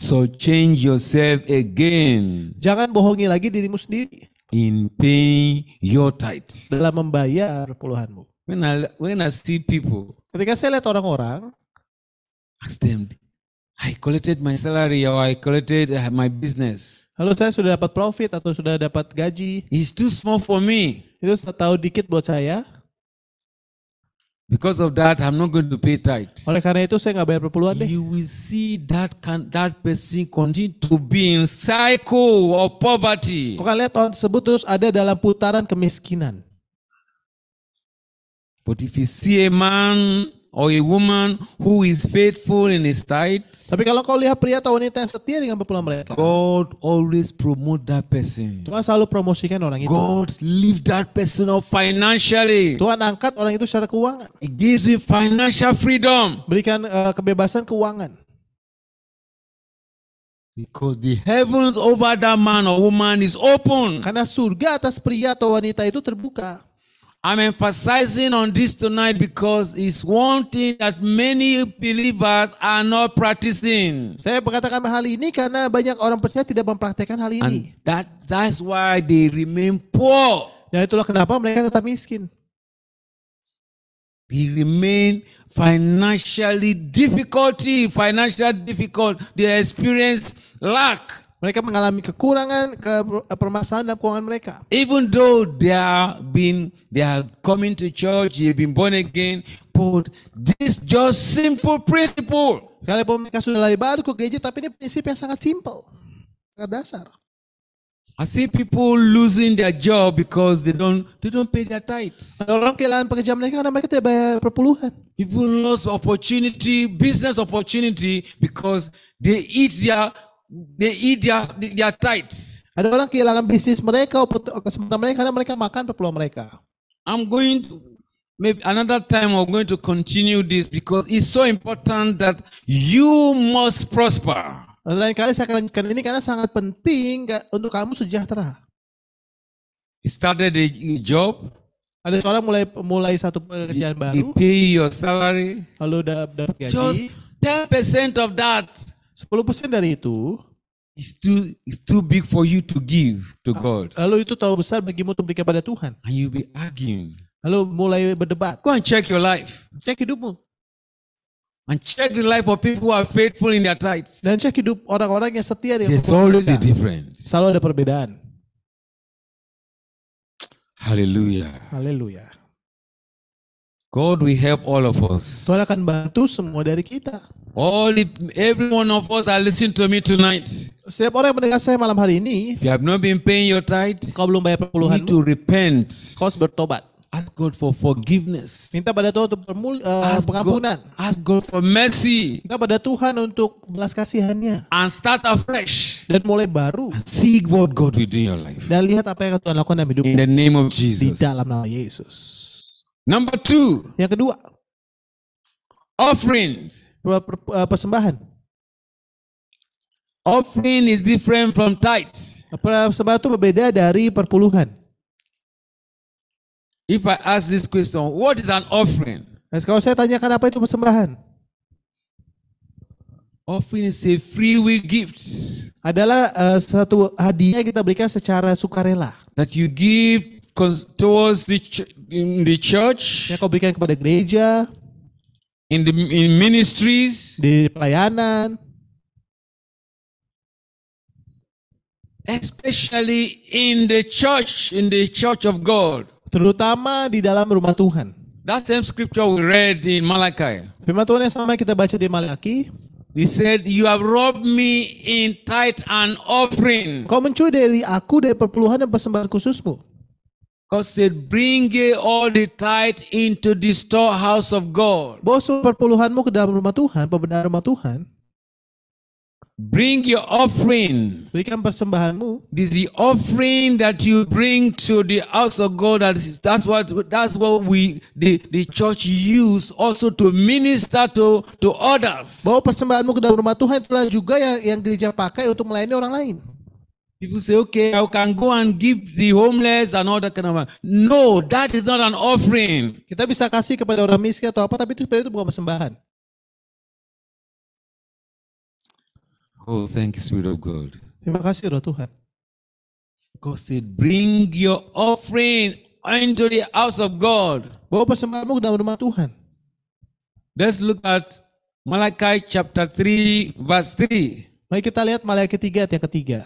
so change yourself again. Jangan bohongi lagi dirimu sendiri. In paying your tithes. Dalam membayar puluhanmu. When I, when I see people. Ketika saya lihat orang-orang. Ask them. I collected my salary or I collected uh, my business. Lalu saya sudah dapat profit atau sudah dapat gaji. It's too small for me. Itu tahu dikit buat saya. Because of that, I'm not going to pay tight Oleh karena itu saya nggak bayar perpuluhan deh. You will see that can, that person continue to be in cycle of poverty. Kau kan lihat orang tersebut terus ada dalam putaran kemiskinan. But if you see a man or a woman who is faithful in his tithes. Tapi kalau kau lihat pria atau wanita yang setia dengan pepulang mereka. God always promote that person. Tuhan selalu promosikan orang itu. God lift that person up financially. Tuhan angkat orang itu secara keuangan. He gives him financial freedom. Berikan uh, kebebasan keuangan. Because the heavens over that man or woman is open. Karena surga atas pria atau wanita itu terbuka. I'm emphasizing on this tonight because it's one thing that many believers are not practicing. Saya mengatakan hal ini karena banyak orang percaya tidak mempraktekkan hal ini. And that that's why they remain poor. Dan itulah kenapa mereka tetap miskin. They remain financially difficulty, financial difficult. They experience lack. Mereka mengalami kekurangan ke eh, permasalahan dalam keuangan mereka. Even though they are been they are coming to church, they've been born again, but this just simple principle. Sekalipun mereka sudah lari baru ke gereja, tapi ini prinsip yang sangat simple, sangat dasar. I see people losing their job because they don't they don't pay their tithes. Orang kehilangan pekerjaan mereka karena mereka tidak bayar perpuluhan. People lost opportunity, business opportunity because they eat their They eat their, their tithes. Ada orang kehilangan bisnis mereka, kesempatan mereka karena mereka makan peluang mereka. I'm going to maybe another time I'm going to continue this because it's so important that you must prosper. Lain kali saya akan lanjutkan ini karena sangat penting untuk kamu sejahtera. He started a job. Ada seorang mulai mulai satu pekerjaan baru. You pay your salary. Lalu dapat gaji. Just 10% of that 10% dari itu is too, it's too big for you to give to ah, God. Lalu itu terlalu besar bagimu untuk berikan pada Tuhan. And you be arguing. Lalu mulai berdebat. Go and check your life. Cek hidupmu. And check the life of people who are faithful in their tithes. Dan cek hidup orang-orang yang setia dengan It's always a Selalu ada perbedaan. Hallelujah. Hallelujah. God will help all of us. Tuhan akan bantu semua dari kita. All it, every one of us are listening to me tonight. Setiap orang yang mendengar saya malam hari ini. If you have not been paying your tithe, kau belum bayar perpuluhan. Need to repent. Kau harus bertobat. Ask God for forgiveness. Minta pada Tuhan untuk permul, uh, ask pengampunan. God, ask God for mercy. Minta pada Tuhan untuk belas kasihannya. And start afresh. Dan mulai baru. And see what God will do in your life. Dan lihat apa yang Tuhan lakukan dalam hidupmu. In the name of Jesus. Di dalam nama Yesus. Number two. Yang kedua. Offering. Eh, persembahan. Offering is different from tithes. Persembahan itu berbeda dari perpuluhan. If I ask this question, what is an offering? Nah, kalau saya tanyakan apa itu persembahan? Offering is a free will gift. Adalah uh, satu hadiah yang kita berikan secara sukarela. That you give towards the in the church, yang kau berikan kepada gereja, in the in ministries, di pelayanan, especially in the church, in the church of God. Terutama di dalam rumah Tuhan. That same scripture we read in Malachi. Firman Tuhan yang sama kita baca di Malaki. He said, "You have robbed me in tithe and offering." Kau mencuri dari aku dari perpuluhan dan persembahan khususmu. God said, bring ye all the tithe into the storehouse of God. Bawa perpuluhanmu ke dalam rumah Tuhan, pembenaran rumah Tuhan. Bring your offering. Berikan persembahanmu. This is the offering that you bring to the house of God. That is, that's what that's what we the the church use also to minister to to others. Bahwa persembahanmu ke dalam rumah Tuhan itulah juga yang yang gereja pakai untuk melayani orang lain. People say, okay, I can go and give the homeless and all that kind of No, that is not an offering. Kita bisa kasih kepada orang miskin atau apa, tapi itu sebenarnya itu bukan persembahan. Oh, thank you, Spirit of God. Terima kasih, Roh Tuhan. God said, bring your offering into the house of God. Bawa persembahanmu ke dalam rumah Tuhan. Let's look at Malachi chapter 3 verse 3. Mari kita lihat Malachi 3 ayat yang ketiga.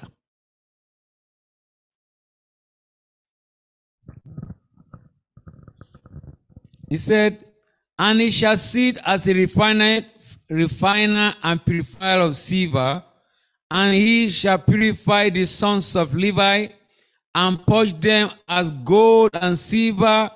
He said, And he shall sit as a refiner, refiner and purifier of silver, and he shall purify the sons of Levi and purge them as gold and silver,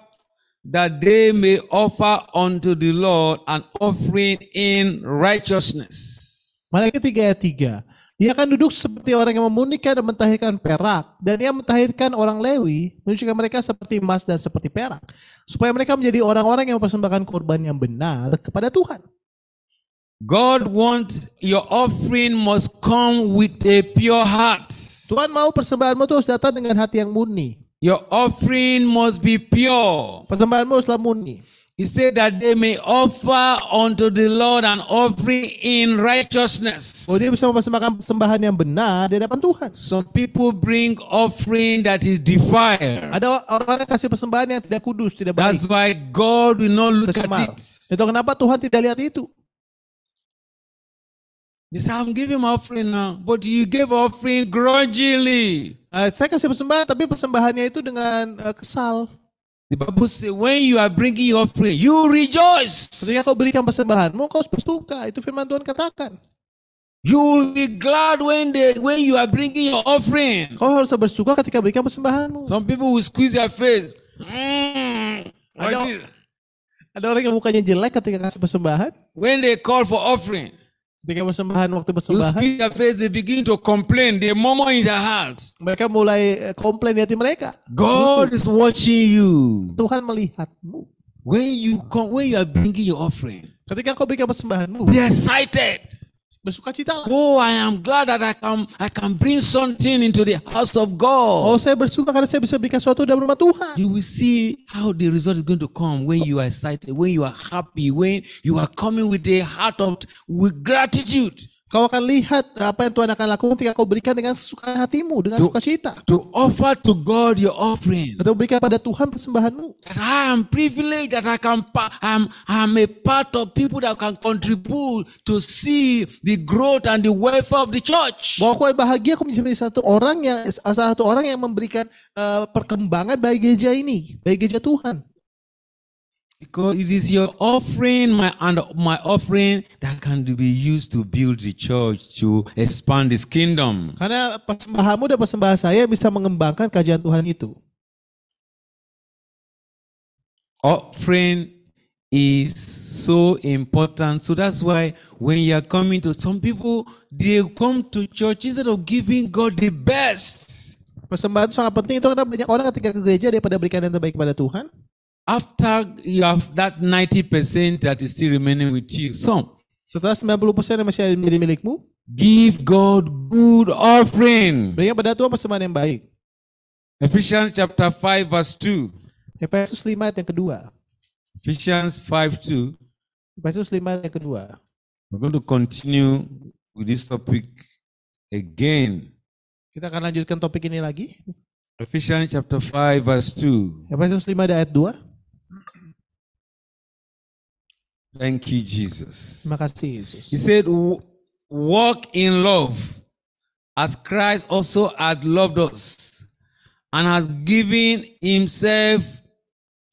that they may offer unto the Lord an offering in righteousness. Malaikat 3 ayat 3. Ia akan duduk seperti orang yang memunikan dan mentahirkan perak, dan ia mentahirkan orang Lewi, menunjukkan mereka seperti emas dan seperti perak, supaya mereka menjadi orang-orang yang mempersembahkan korban yang benar kepada Tuhan. God wants your offering must come with a pure heart. Tuhan mau persembahanmu itu harus datang dengan hati yang murni. Your offering must be pure. Persembahanmu haruslah murni. He said that they may offer unto the Lord an offering in righteousness. Oh, dia bisa mempersembahkan persembahan yang benar di hadapan Tuhan. Some people bring offering that is defiled. Ada orang yang kasih persembahan yang tidak kudus, tidak baik. That's why God will not look Tersemar. at it. Itu kenapa Tuhan tidak lihat itu. They say, I'm giving offering now, but you gave offering grudgingly. Uh, saya kasih persembahan, tapi persembahannya itu dengan uh, kesal. The Bible say when you are bringing your offering, you rejoice. Ketika kau berikan persembahanmu, kau bersuka. Itu firman Tuhan katakan. You will be glad when the when you are bringing your offering. Kau harus bersuka ketika berikan persembahanmu. Some people will squeeze their face. Mm, ada, ada orang yang mukanya jelek ketika kasih persembahan. When they call for offering. Ketika persembahan waktu persembahan. You face, they begin to complain. The moment in their heart. Mereka mulai eh, komplain di hati mereka. God is watching you. Tuhan melihatmu. When you come, when you are bringing your offering. Ketika kau berikan persembahanmu. They are excited. bersuka Oh, I am glad that I can I can bring something into the house of God. Oh, saya bersuka karena saya bisa berikan sesuatu dalam rumah Tuhan. You will see how the result is going to come when you are excited, when you are happy, when you are coming with a heart of with gratitude. Kau akan lihat eh, apa yang Tuhan akan lakukan ketika kau berikan dengan suka hatimu, dengan to, sukacita. To offer to God your offering. Atau berikan pada Tuhan persembahanmu. That I am privileged that I can I'm I'm a part of people that can contribute to see the growth and the welfare of the church. Bahwa aku bahagia aku menjadi satu orang yang salah satu orang yang memberikan uh, perkembangan bagi gereja ini, bagi gereja Tuhan. Because it is your offering, my and my offering that can be used to build the church, to expand His kingdom. Karena persembahanmu dan persembahan saya bisa mengembangkan kajian Tuhan itu. Offering is so important. So that's why when you are coming to some people, they come to church instead of giving God the best. Persembahan itu sangat penting. Itu karena banyak orang ketika ke gereja daripada berikan yang terbaik kepada Tuhan, after you have that 90% that is still remaining with you, some. Setelah 90% yang masih ada milikmu, give God good offering. Berikan pada Tuhan persembahan yang baik. Ephesians chapter 5 verse 2. Efesus 5 ayat yang kedua. Ephesians 5:2. Efesus 5 ayat yang kedua. We're going to continue with this topic again. Kita akan lanjutkan topik ini lagi. Ephesians chapter 5 verse 2. Efesus 5 ayat 2. Thank you, Jesus. He said, Walk in love as Christ also had loved us and has given himself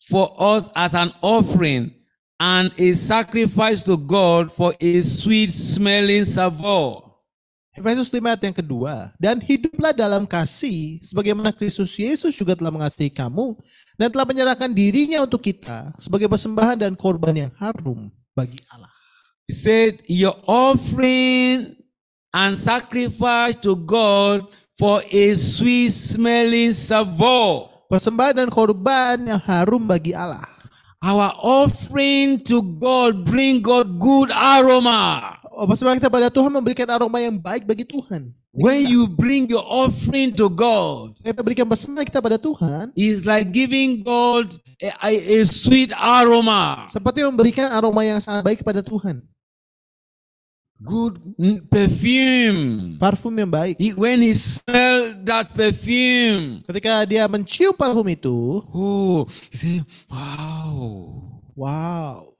for us as an offering and a sacrifice to God for a sweet smelling savour. Efesus 5 ayat yang kedua. Dan hiduplah dalam kasih, sebagaimana Kristus Yesus juga telah mengasihi kamu, dan telah menyerahkan dirinya untuk kita, sebagai persembahan dan korban yang harum bagi Allah. He said, your offering and sacrifice to God for a sweet smelling savour. Persembahan dan korban yang harum bagi Allah. Our offering to God bring God good aroma. Oh, kita pada Tuhan memberikan aroma yang baik bagi Tuhan. When you bring your offering to God, kita berikan persembahan kita pada Tuhan, is like giving God a, a, sweet aroma. Seperti memberikan aroma yang sangat baik kepada Tuhan. Good perfume. Parfum yang baik. He, when he smell that perfume, ketika dia mencium parfum itu, oh, he say, wow, wow.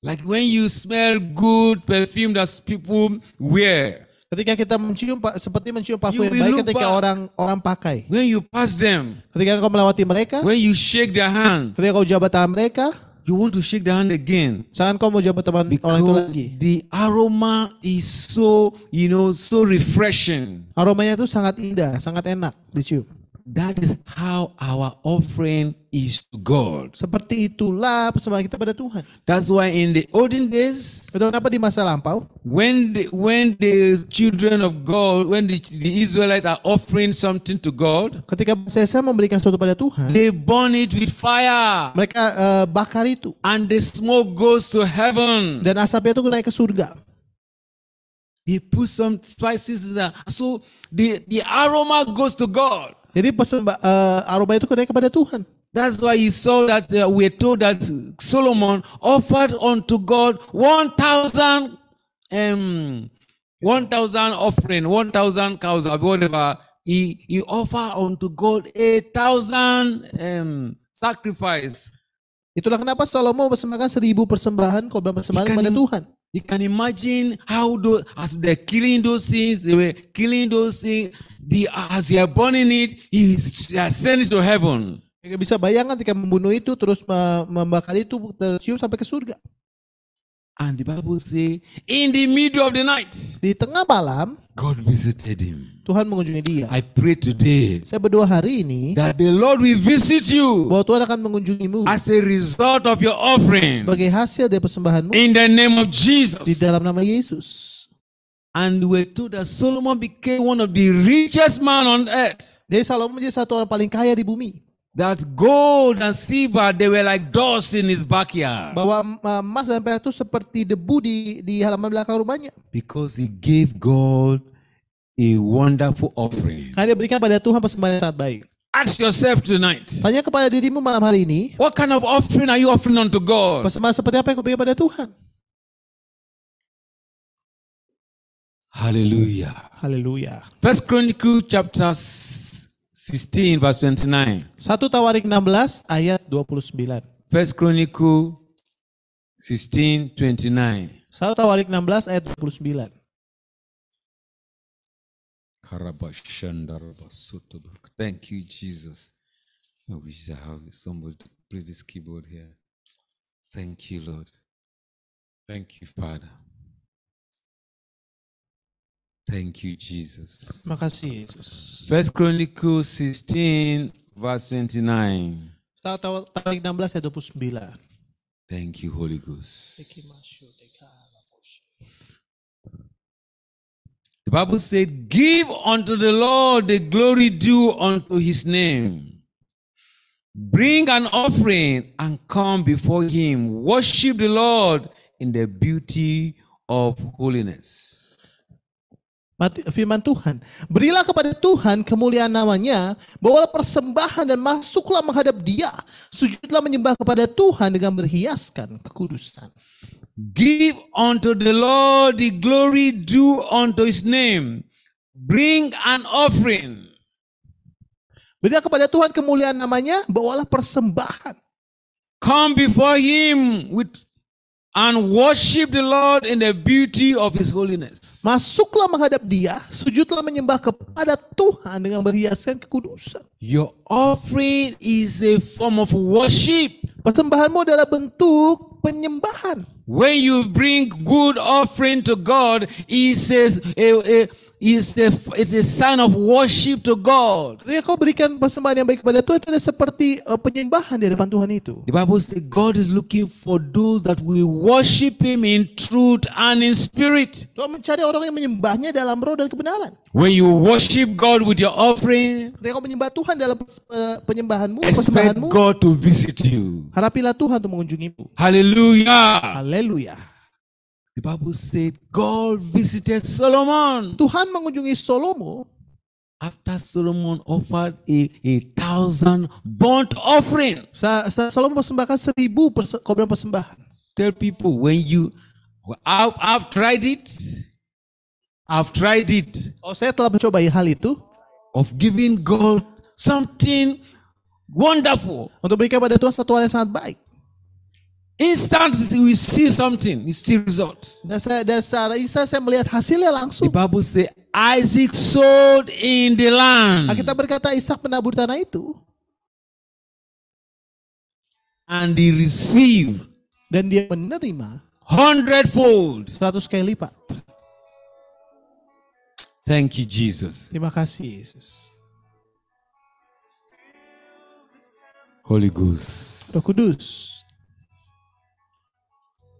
Like when you smell good perfume that people wear. Ketika kita mencium seperti mencium parfum yang baik ketika orang orang pakai. When you pass them. Ketika kau melewati mereka. When you shake their hand. Ketika kau jabat tangan mereka. You want to shake the hand again. Jangan kau mau jabat tangan orang itu lagi. The aroma is so, you know, so refreshing. Aromanya itu sangat indah, sangat enak dicium. That is how our offering is to God. Seperti itulah persembahan kita pada Tuhan. That's why in the olden days, kenapa di masa lampau, when the, when the children of God, when the, the Israelites are offering something to God, ketika mereka memberikan sesuatu pada Tuhan, they burn it with fire. Mereka uh, bakar itu. And the smoke goes to heaven. Dan asapnya itu naik ke surga. He put some spices in there. So the, the aroma goes to God. Jadi persembah uh, eh, aroma itu kena kepada Tuhan. That's why you saw that uh, are told that Solomon offered unto God 1,000 um, 1,000 offering, 1,000 cows, or whatever. He, he offer unto God 8000 thousand um, sacrifice. Itulah kenapa Salomo mempersembahkan seribu persembahan korban persembahan kepada Tuhan. You can imagine how those, as they're killing those things, they were killing those things. The, as they are burning it, is is are to heaven. Mereka bisa bayangkan ketika membunuh itu terus membakar itu tercium sampai ke surga. And the Bible say, in the middle of the night, di tengah malam, God visited him. Tuhan mengunjungi dia. I pray today. Saya berdoa hari ini. That the Lord will visit you. Bahwa Tuhan akan mengunjungimu. As a result of your offering. Sebagai hasil dari persembahanmu. In the name of Jesus. Di dalam nama Yesus. And we told that Solomon became one of the richest man on earth. Jadi Salomo menjadi satu orang paling kaya di bumi. That gold and silver they were like dust in his backyard. Bahwa emas dan perak itu seperti debu di di halaman belakang rumahnya. Because he gave God a wonderful offering. Kalian berikan pada Tuhan persembahan yang sangat baik. Ask yourself tonight. Tanya kepada dirimu malam hari ini. What kind of offering are you offering unto God? Persembahan seperti apa yang kau berikan pada Tuhan? Hallelujah. Hallelujah. First Chronicles chapter 16 verse 29. Satu Tawarik 16 ayat 29. First Chronicles 16:29. Satu Tawarik 16 ayat 29. Thank you, Jesus. I wish I have somebody to play this keyboard here. Thank you, Lord. Thank you, Father. Thank you, Jesus. Makasih Jesus. First Chronicles 16 verse 29. 16 29. Thank you, Holy Ghost. Thank you, Master. The Bible said, Give unto the Lord the glory due unto his name. Bring an offering and come before him. Worship the Lord in the beauty of holiness. firman Tuhan. Berilah kepada Tuhan kemuliaan namanya, bawalah persembahan dan masuklah menghadap dia. Sujudlah menyembah kepada Tuhan dengan berhiaskan kekudusan. Give unto the Lord the glory due unto his name. Bring an offering. Beri kepada Tuhan kemuliaan namanya, bawalah persembahan. Come before him with and worship the Lord in the beauty of his holiness. Masuklah menghadap dia, sujudlah menyembah kepada Tuhan dengan berhiasan kekudusan. Your offering is a form of worship. Persembahanmu adalah bentuk penyembahan. When you bring good offering to God, He says a, eh, a eh, is the it's a sign of worship to God. Ketika kau berikan persembahan yang baik kepada Tuhan itu adalah seperti eh, penyembahan di hadapan Tuhan itu. The Bible says God is looking for those that will worship him in truth and in spirit. Tuhan mencari orang yang menyembahnya dalam roh dan kebenaran. When you worship God with your offering, ketika kau menyembah Tuhan dalam eh, penyembahanmu, persembahanmu, God to visit you. Harapilah Tuhan untuk mengunjungimu. Hallelujah. Hallelujah. The Bible said God visited Solomon. Tuhan mengunjungi Salomo. After Solomon offered a, a thousand burnt offering. Salomo persembahkan seribu korban persembahan. Tell people when you I've, I've tried it. I've tried it. Oh, saya telah mencoba hal itu. Of giving God something wonderful. Untuk berikan pada Tuhan satu hal yang sangat baik. Instantly we see something, we see result. Dan, saya, dan saya melihat hasilnya langsung. The Bible say Isaac sowed in the land. Ah, kita berkata Ishak menabur tanah itu. And he received. Dan dia menerima. Hundredfold. Seratus kali lipat. Thank you Jesus. Terima kasih Yesus. Holy Ghost. Roh Kudus.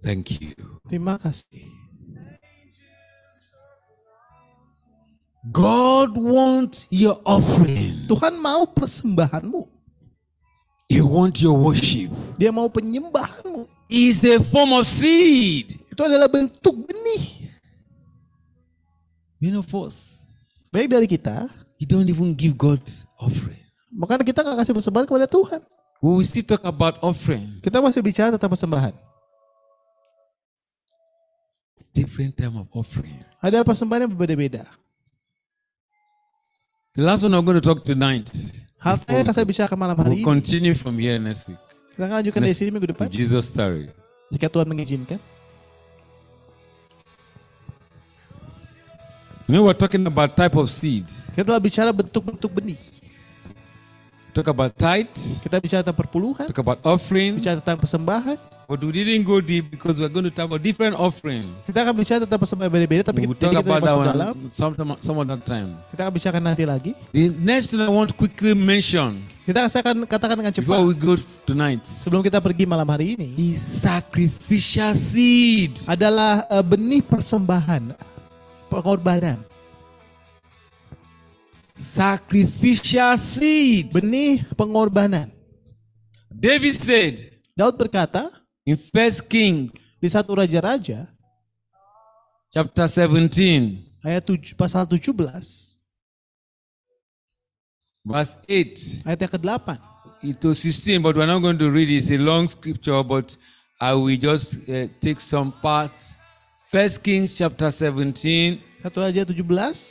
Thank you. Terima kasih. God want your offering. Tuhan mau persembahanmu. He want your worship. Dia mau penyembahanmu. Is a form of seed. Itu adalah bentuk benih. Many of us, baik dari kita, you don't even give God offering. Maka kita nggak kasih persembahan kepada Tuhan. We still talk about offering. Kita masih bicara tentang persembahan different time of offering. Ada persembahan yang berbeda-beda. The last one I'm going to talk tonight. Hal terakhir eh, akan saya bicara malam hari we'll ini. continue from here next week. Kita akan lanjutkan dari sini minggu depan. Jesus story. Jika Tuhan mengizinkan. You know, we're talking about type of seeds. Kita telah bicara bentuk-bentuk benih. Talk about tithe. Kita bicara tentang perpuluhan. Talk about offering. Bicara tentang persembahan But we didn't go deep because we're going to talk about different offerings. Kita akan bicara tentang persembahan yang berbeda, tapi kita, tidak akan masuk dalam. Some, some other time. Kita akan bicarakan nanti lagi. The next thing I want to quickly mention. Kita akan katakan dengan cepat. Before we go tonight. Sebelum kita pergi malam hari ini. the sacrificial seed. Adalah eh, benih persembahan. Pengorbanan. Sacrificial seed. Benih pengorbanan. David said. Daud berkata. In First King di satu raja-raja chapter 17 ayat tujuh pasal 17 verse 8 ayat yang ke-8 itu 16 but we're not going to read it's a long scripture but I will just uh, take some part First King chapter 17 satu raja 17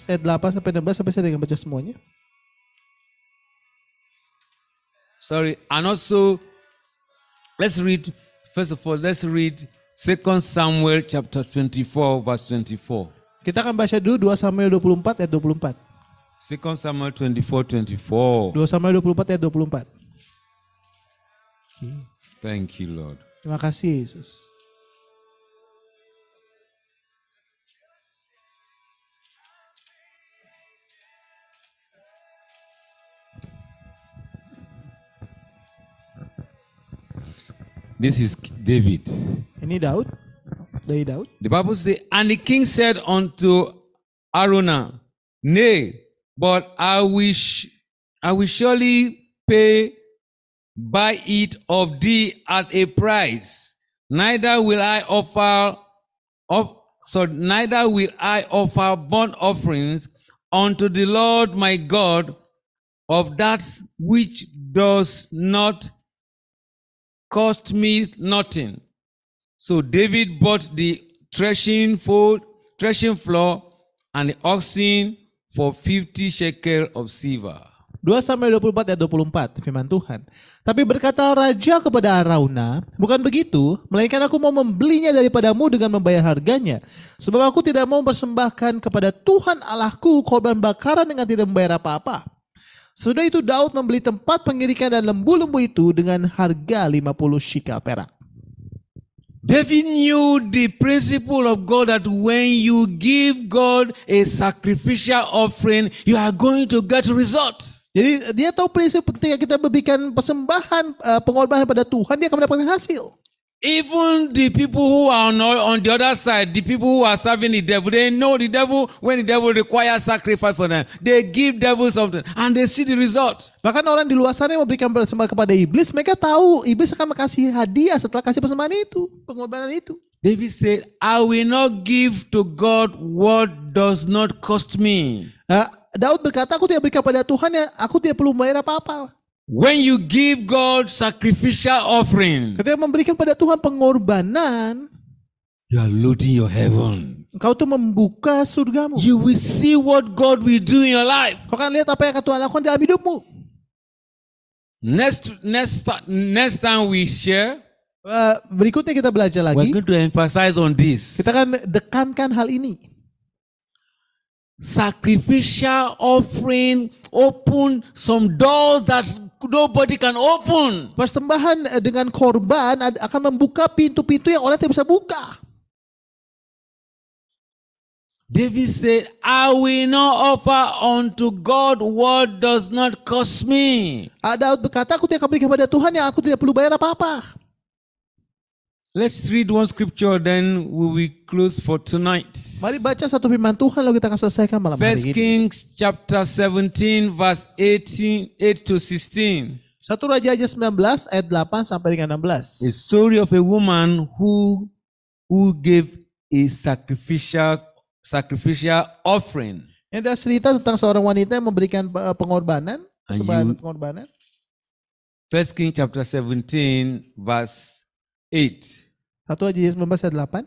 ayat 8 sampai 16 sampai saya dengan baca semuanya Sorry, and also let's read First of all, let's read 2 Samuel chapter 24 verse 24. Kita akan baca dulu 2 Samuel 24 ayat 24. 2 Samuel 24:24. 2 Samuel 24 ayat 24. Okay. Thank you Lord. Terima kasih Yesus. This is David. Any doubt? Any doubt? The Bible says, And the king said unto Aruna, Nay, but I wish I will surely pay buy it of thee at a price. Neither will I offer of so neither will I offer burnt offerings unto the Lord my God of that which does not cost me nothing. So David bought the threshing, fold, threshing floor and the oxen for 50 shekel of silver. 2 sampai 24 ayat 24 firman Tuhan. Tapi berkata raja kepada Arauna, bukan begitu, melainkan aku mau membelinya daripadamu dengan membayar harganya. Sebab aku tidak mau mempersembahkan kepada Tuhan Allahku korban bakaran dengan tidak membayar apa-apa. Sudah itu Daud membeli tempat pengirikan dan lembu-lembu itu dengan harga 50 shikal perak. David knew the principle of God that when you give God a sacrificial offering, you are going to get results. Jadi dia tahu prinsip ketika kita memberikan persembahan eh, pengorbanan pada Tuhan, dia akan mendapatkan hasil. Even the people who are on, on the other side, the people who are serving the devil, they know the devil when the devil requires sacrifice for them. They give devil something and they see the result. Bahkan orang di luar sana yang memberikan persembahan kepada iblis, mereka tahu iblis akan kasih hadiah setelah kasih persembahan itu, pengorbanan itu. David said, I will not give to God what does not cost me. Nah, Daud berkata, aku tidak berikan pada Tuhan ya, aku tidak perlu bayar apa-apa. When you give God sacrificial offering, ketika memberikan pada Tuhan pengorbanan, you are loading your heaven. Kau tuh membuka surgamu. You will see what God will do in your life. Kau akan lihat apa yang Tuhan lakukan dalam hidupmu. Next next next time we share. Uh, berikutnya kita belajar lagi. We're going to emphasize on this. Kita akan dekankan hal ini. Sacrificial offering open some doors that nobody can open. Persembahan eh, dengan korban akan membuka pintu-pintu yang orang tidak bisa buka. David said, I will not offer unto God what does not cost me. Ada berkata, aku tidak akan kepada Tuhan yang aku tidak perlu bayar apa-apa. Let's read one scripture then we will close for tonight. Mari baca satu firman Tuhan lalu kita akan selesaikan malam First hari ini. Kings chapter 17 verse 18 8 to 16. Satu Raja Raja 19 ayat 8 sampai dengan 16. The story of a woman who who gave a sacrificial sacrificial offering. Yang adalah cerita tentang seorang wanita yang memberikan eh, pengorbanan, sebagai pengorbanan. First King chapter 17 verse 8. 1 Aji 19 ayat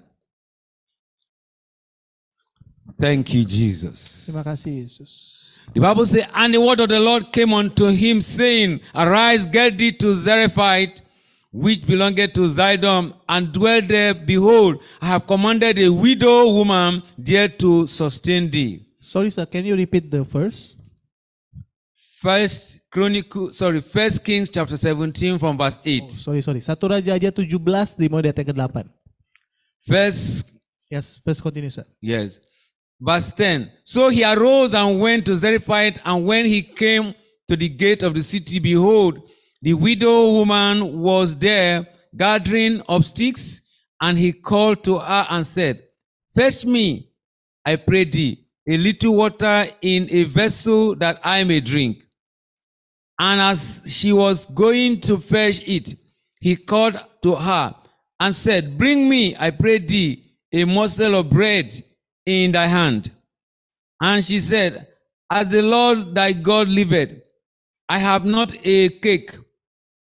Thank you, Jesus. Terima kasih, Yesus. The Bible says, And the word of the Lord came unto him, saying, Arise, get thee to Zarephath, which belongeth to Zidon, and dwell there. Behold, I have commanded a widow woman there to sustain thee. Sorry, sir, can you repeat the verse? First Chronicle, sorry, First Kings chapter 17 from verse 8. Oh, sorry, sorry. Satu raja aja 17 dimulai dari ayat ke-8. First Yes, please continue, sir. Yes. Verse 10. So he arose and went to Zarephath, and when he came to the gate of the city, behold, the widow woman was there gathering of sticks, and he called to her and said, Fetch me, I pray thee, a little water in a vessel that I may drink. And as she was going to fetch it, he called to her and said, Bring me, I pray thee, a morsel of bread in thy hand. And she said, As the Lord thy God liveth, I have not a cake,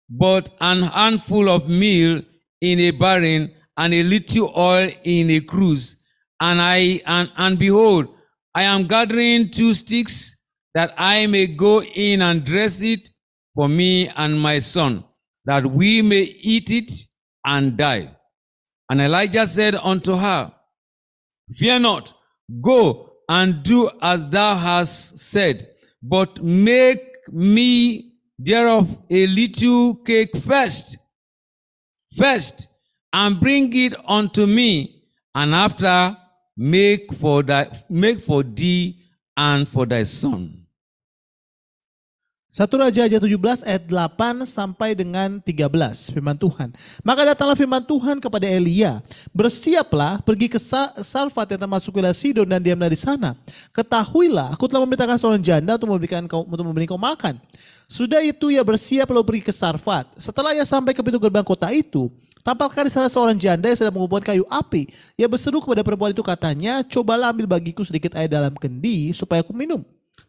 but an handful of meal in a barren, and a little oil in a cruse. And I and, and behold, I am gathering two sticks that I may go in and dress it for me and my son, that we may eat it and die. And Elijah said unto her, Fear not, go and do as thou hast said, but make me thereof a little cake first, first, and bring it unto me, and after make for thy make for thee and for thy son. 1 Raja aja 17 ayat 8 sampai dengan 13 firman Tuhan. Maka datanglah firman Tuhan kepada Elia, bersiaplah pergi ke Sarfat yang termasuk wilayah Sidon dan diamlah di sana. Ketahuilah aku telah memberitakan seorang janda untuk memberikan kau untuk memberi kau makan. Sudah itu ia bersiap lalu pergi ke Sarfat. Setelah ia sampai ke pintu gerbang kota itu, Tampaklah di sana seorang janda yang sedang mengumpulkan kayu api. Ia berseru kepada perempuan itu katanya, cobalah ambil bagiku sedikit air dalam kendi supaya aku minum.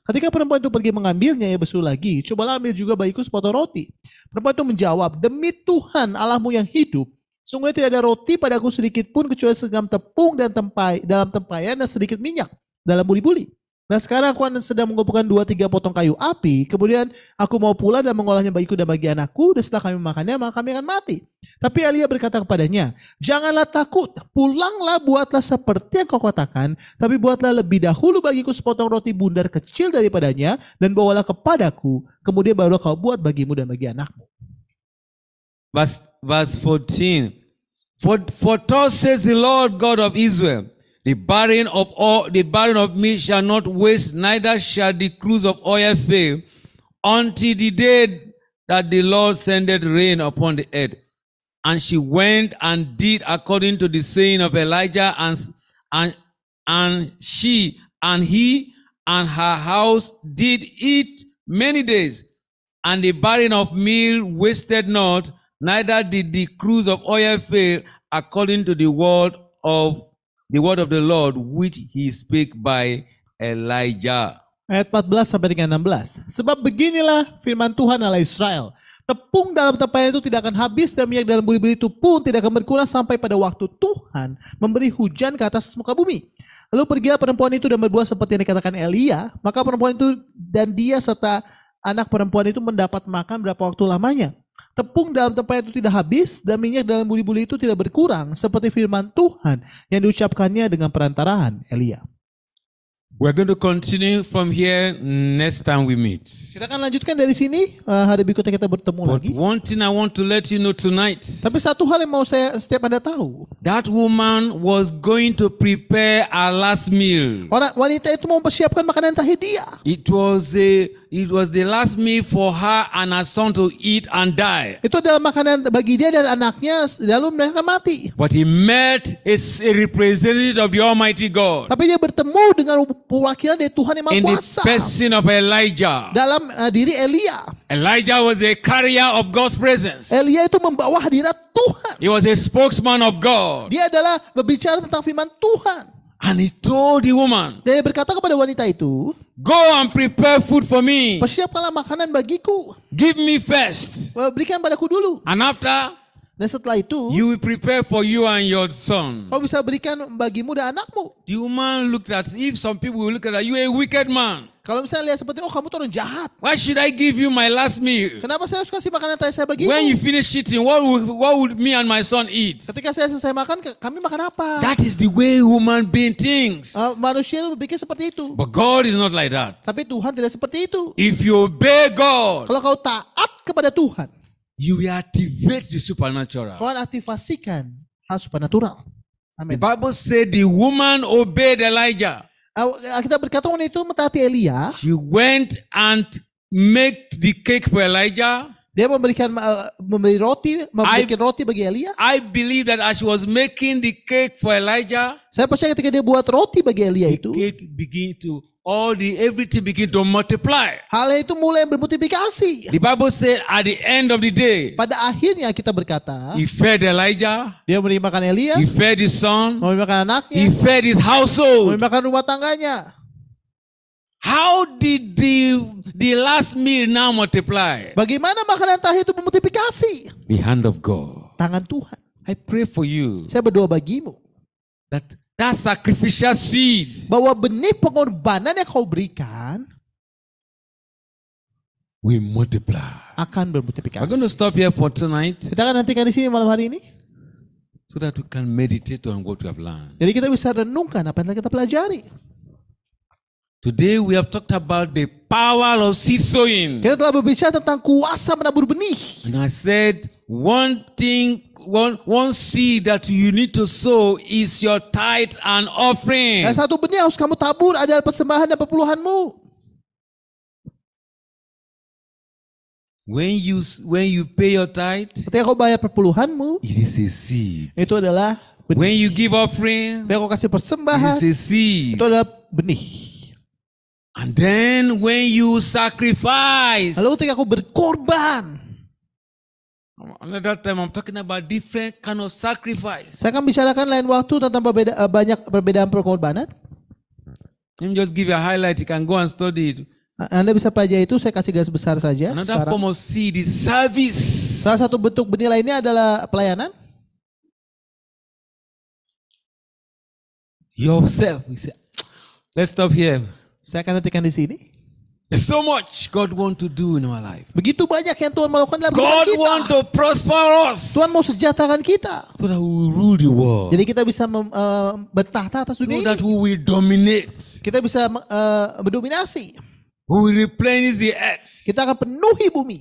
Ketika perempuan itu pergi mengambilnya, ia berseru lagi, cobalah ambil juga bagiku sepotong roti. Perempuan itu menjawab, demi Tuhan Allahmu yang hidup, sungguh tidak ada roti padaku sedikit pun kecuali segam tepung dan tempai dalam tempayan dan sedikit minyak dalam buli-buli. Nah sekarang aku sedang mengumpulkan dua tiga potong kayu api, kemudian aku mau pulang dan mengolahnya bagiku dan bagi anakku, dan setelah kami memakannya maka kami akan mati. Tapi Elia berkata kepadanya, janganlah takut, pulanglah buatlah seperti yang kau katakan, tapi buatlah lebih dahulu bagiku sepotong roti bundar kecil daripadanya, dan bawalah kepadaku, kemudian baru kau buat bagimu dan bagi anakmu. Verse, verse 14, For, for thus says the Lord God of Israel, The barren of all, the barren of me shall not waste, neither shall the crews of oil fail, until the day that the Lord sendeth rain upon the earth. And she went and did according to the saying of Elijah, and and and she and he and her house did eat many days, and the barren of meal wasted not, neither did the crews of oil fail, according to the word of the word of the Lord which he speak by Elijah. Ayat 14 sampai dengan 16. Sebab beginilah firman Tuhan Allah Israel. Tepung dalam tempatnya itu tidak akan habis dan minyak dalam buli-buli itu pun tidak akan berkurang sampai pada waktu Tuhan memberi hujan ke atas muka bumi. Lalu pergilah perempuan itu dan berbuat seperti yang dikatakan Elia. Maka perempuan itu dan dia serta anak perempuan itu mendapat makan berapa waktu lamanya. Tepung dalam tempat itu tidak habis dan minyak dalam buli-buli itu tidak berkurang seperti firman Tuhan yang diucapkannya dengan perantaraan Elia. We're going to continue from here next time we meet. Kita akan lanjutkan dari sini eh, hari berikutnya kita bertemu But lagi. One thing I want to let you know tonight. Tapi satu hal yang mau saya setiap Anda tahu. That woman was going to prepare a last meal. Orang wanita itu mau mempersiapkan makanan terakhir dia. It was a it was the last meal for her and her son to eat and die. Itu adalah makanan bagi dia dan anaknya lalu mereka mati. But he met a representative of the Almighty God. Tapi dia bertemu dengan perwakilan dari Tuhan yang Maha Kuasa. In the person of Elijah. Dalam uh, diri Elia. Elijah was a carrier of God's presence. Elia itu membawa hadirat Tuhan. He was a spokesman of God. Dia adalah berbicara tentang firman Tuhan. And he told the woman, Dia berkata kepada wanita itu, Go and prepare food for me. Persiapkanlah makanan bagiku. Give me first. Berikan padaku dulu. And after, dan setelah itu, you will prepare for you and your son. Kau bisa berikan bagimu dan anakmu. The woman looked at if some people will look at you a wicked man. Kalau misalnya lihat seperti oh kamu tuh orang jahat. Why should I give you my last meal? Kenapa saya harus kasih makanan terakhir saya bagi? When you finish eating, what would, what would me and my son eat? Ketika saya selesai makan, kami makan apa? That is the way human being thinks. Uh, manusia berpikir seperti itu. But God is not like that. Tapi Tuhan tidak seperti itu. If you obey God. Kalau kau taat kepada Tuhan. You will activate the supernatural. Kau aktifasikan hal supernatural. Amen. The Bible said the woman obeyed Elijah. Kita berkata wanita itu mentaati Elia. She went and make the cake for Elijah. Dia memberikan uh, memberi roti, memberikan I, roti bagi Elia. I believe that as she was making the cake for Elijah, saya percaya ketika dia buat roti bagi Elia the itu, cake begin to all the everything begin to multiply. Hal itu mulai bermultiplikasi. The Bible said at the end of the day. Pada akhirnya kita berkata. He fed Elijah. Dia makan Elia. He fed his son. makan anaknya. He fed his household. makan rumah tangganya. How did the, the last meal now multiply? Bagaimana makanan terakhir itu bermultiplikasi? The hand of God. Tangan Tuhan. I pray for you. Saya berdoa bagimu. That That sacrificial seed. Bahwa benih pengorbanan yang kau berikan we multiply. Akan bermultiplikasi. We're going to stop here for tonight. Kita akan nantikan di sini malam hari ini. So that we can meditate on what we have learned. Jadi kita bisa renungkan apa yang telah kita pelajari. Today we have talked about the power of seed sowing. Kita telah berbicara tentang kuasa menabur benih. And I said one thing one one seed that you need to sow is your tithe and offering. Dan satu benih yang harus kamu tabur adalah persembahan dan perpuluhanmu. When you when you pay your tithe, ketika kau bayar perpuluhanmu, it is a seed. Itu adalah benih. When you give offering, ketika kau kasih persembahan, it is a seed. Itu adalah benih. And then when you sacrifice. Lalu ketika aku berkorban. Another time I'm talking about different kind of sacrifice. Saya akan bicarakan lain waktu tentang berbeda eh, banyak perbedaan perkorbanan. Let me just give you a highlight. You can go and study it. Anda bisa pelajari itu, saya kasih garis besar saja. Another sekarang. form of seed is service. Salah satu bentuk benih lainnya adalah pelayanan. Yourself. Let's stop here. Saya akan nantikan di sini. so much God want to do in our life. Begitu banyak yang Tuhan melakukan dalam God hidup kita. God want to prosper us. Tuhan mau sejahterakan kita. So that we rule the world. Jadi kita bisa uh, bertahta atas dunia that we will dominate. Kita bisa uh, berdominasi. We will replenish the earth. Kita akan penuhi bumi.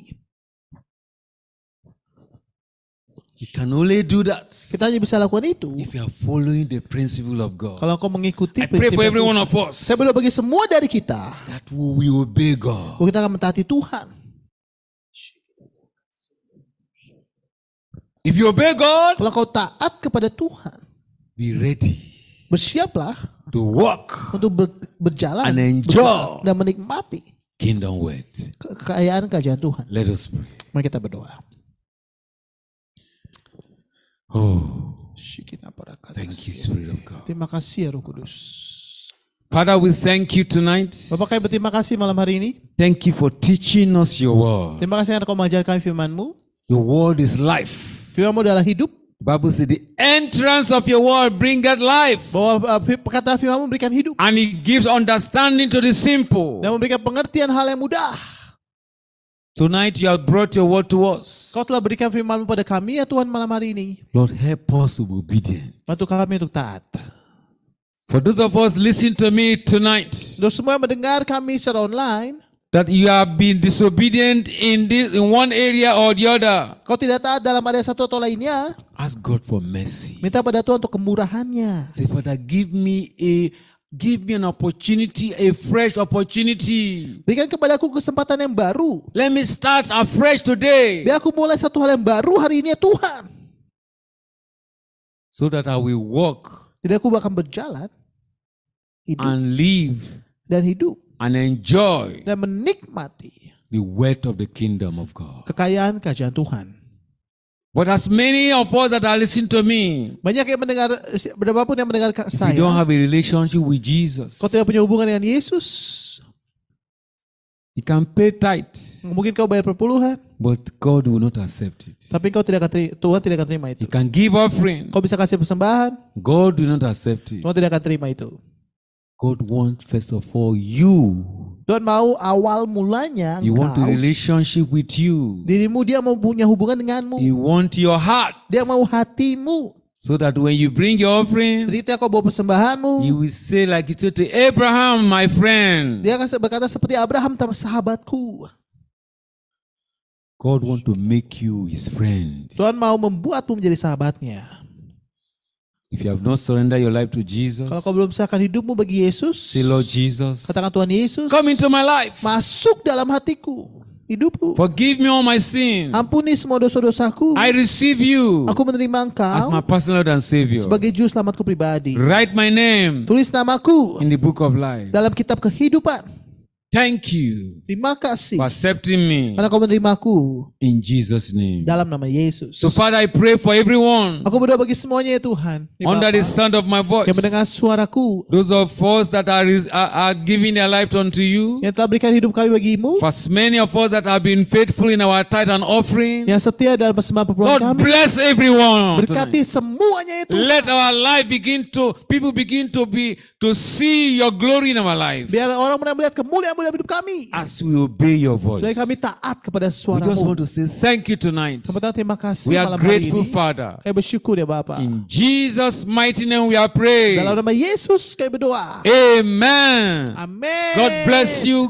You can only do that. Kita hanya bisa lakukan itu. If you are following the principle of God. Kalau kau mengikuti I pray for every one of us. Saya berdoa bagi semua dari kita. That we will obey God. Bahwa oh, Kita akan mentaati Tuhan. If you obey God. Kalau kau taat kepada Tuhan. Be ready. Bersiaplah. To walk. Untuk ber, berjalan. And enjoy. Dan menikmati. Kingdom wait. Kekayaan kerajaan Tuhan. Let us pray. Mari kita berdoa. Oh. Thank you, Spirit of God. Terima kasih ya Roh Kudus. Father, we thank you tonight. Bapak kami berterima kasih malam hari ini. Thank you for teaching us your word. Terima kasih karena kau mengajarkan firmanmu. Your word is life. Firmanmu adalah hidup. Bible says the entrance of your word bringeth life. Bahwa uh, perkataan firman memberikan hidup. And it gives understanding to the simple. Dan memberikan pengertian hal yang mudah. Tonight you have brought your word to us. Kau telah berikan firman pada kami ya Tuhan malam hari ini. Lord help us to be obedient. Bantu kami untuk taat. For those of us listen to me tonight. Untuk semua yang mendengar kami secara online. That you have been disobedient in this in one area or the other. Kau tidak taat dalam area satu atau lainnya. Ask God for mercy. Minta pada Tuhan untuk kemurahannya. Say Father give me a Give me an opportunity, a fresh opportunity. Berikan kepada aku kesempatan yang baru. Let me start afresh today. Biar aku mulai satu hal yang baru hari ini ya Tuhan. So that I will walk. Tidak aku akan berjalan. Hidup. And live. Dan hidup. And enjoy. Dan menikmati. The wealth of the kingdom of God. Kekayaan kerajaan Tuhan. But as many of us that are listening to me, banyak yang mendengar berapapun yang mendengar saya. You don't have a relationship with Jesus. Kau tidak punya hubungan dengan Yesus. You can pay tight. Mungkin kau bayar perpuluhan. But God will not accept it. Tapi kau tidak akan Tuhan tidak akan terima itu. You can give offering. Kau bisa kasih persembahan. God will not accept it. Tuhan tidak akan terima itu. God wants first of all you Tuhan mau awal mulanya He want a relationship with you. Dirimu dia mau punya hubungan denganmu. He want your heart. Dia mau hatimu. So that when you bring your offering, ketika kau bawa persembahanmu, you will say like it to Abraham, my friend. Dia akan berkata seperti Abraham, sahabatku. God want to make you his friend. Tuhan mau membuatmu menjadi sahabatnya. If you have not surrendered your life to Jesus, kalau kau belum serahkan hidupmu bagi Yesus, say Lord Jesus, katakan Tuhan Yesus, come into my life, masuk dalam hatiku, hidupku. Forgive me all my sin. Ampuni semua dosa-dosaku. I receive you. Aku menerima engkau as my personal Lord and Savior. Sebagai juru selamatku pribadi. Write my name. Tulis namaku in the book of life. Dalam kitab kehidupan. Thank you. Terima kasih. For accepting me. Karena kau aku. In Jesus name. Dalam nama Yesus. So Father I pray for everyone. Aku berdoa bagi semuanya ya Tuhan. Ya under the sound of my voice. Yang mendengar suaraku. Those of us that are, are, are giving their life unto you. Yang telah berikan hidup kami bagimu. For many of us that have been faithful in our tithe and offering. Yang setia dalam persembahan perpuluhan kami. God bless everyone. Berkati semuanya itu. Ya Let our life begin to people begin to be to see your glory in our life. Biar orang mulai melihat kemuliaan boleh hidup kami. As we obey your voice. Dan kami taat kepada suara. We just want to say thank you tonight. kasih We are grateful Father. Kami bersyukur ya Bapa. In Jesus mighty name we are praying. Dalam nama Yesus kami berdoa. Amen. Amen. God bless you.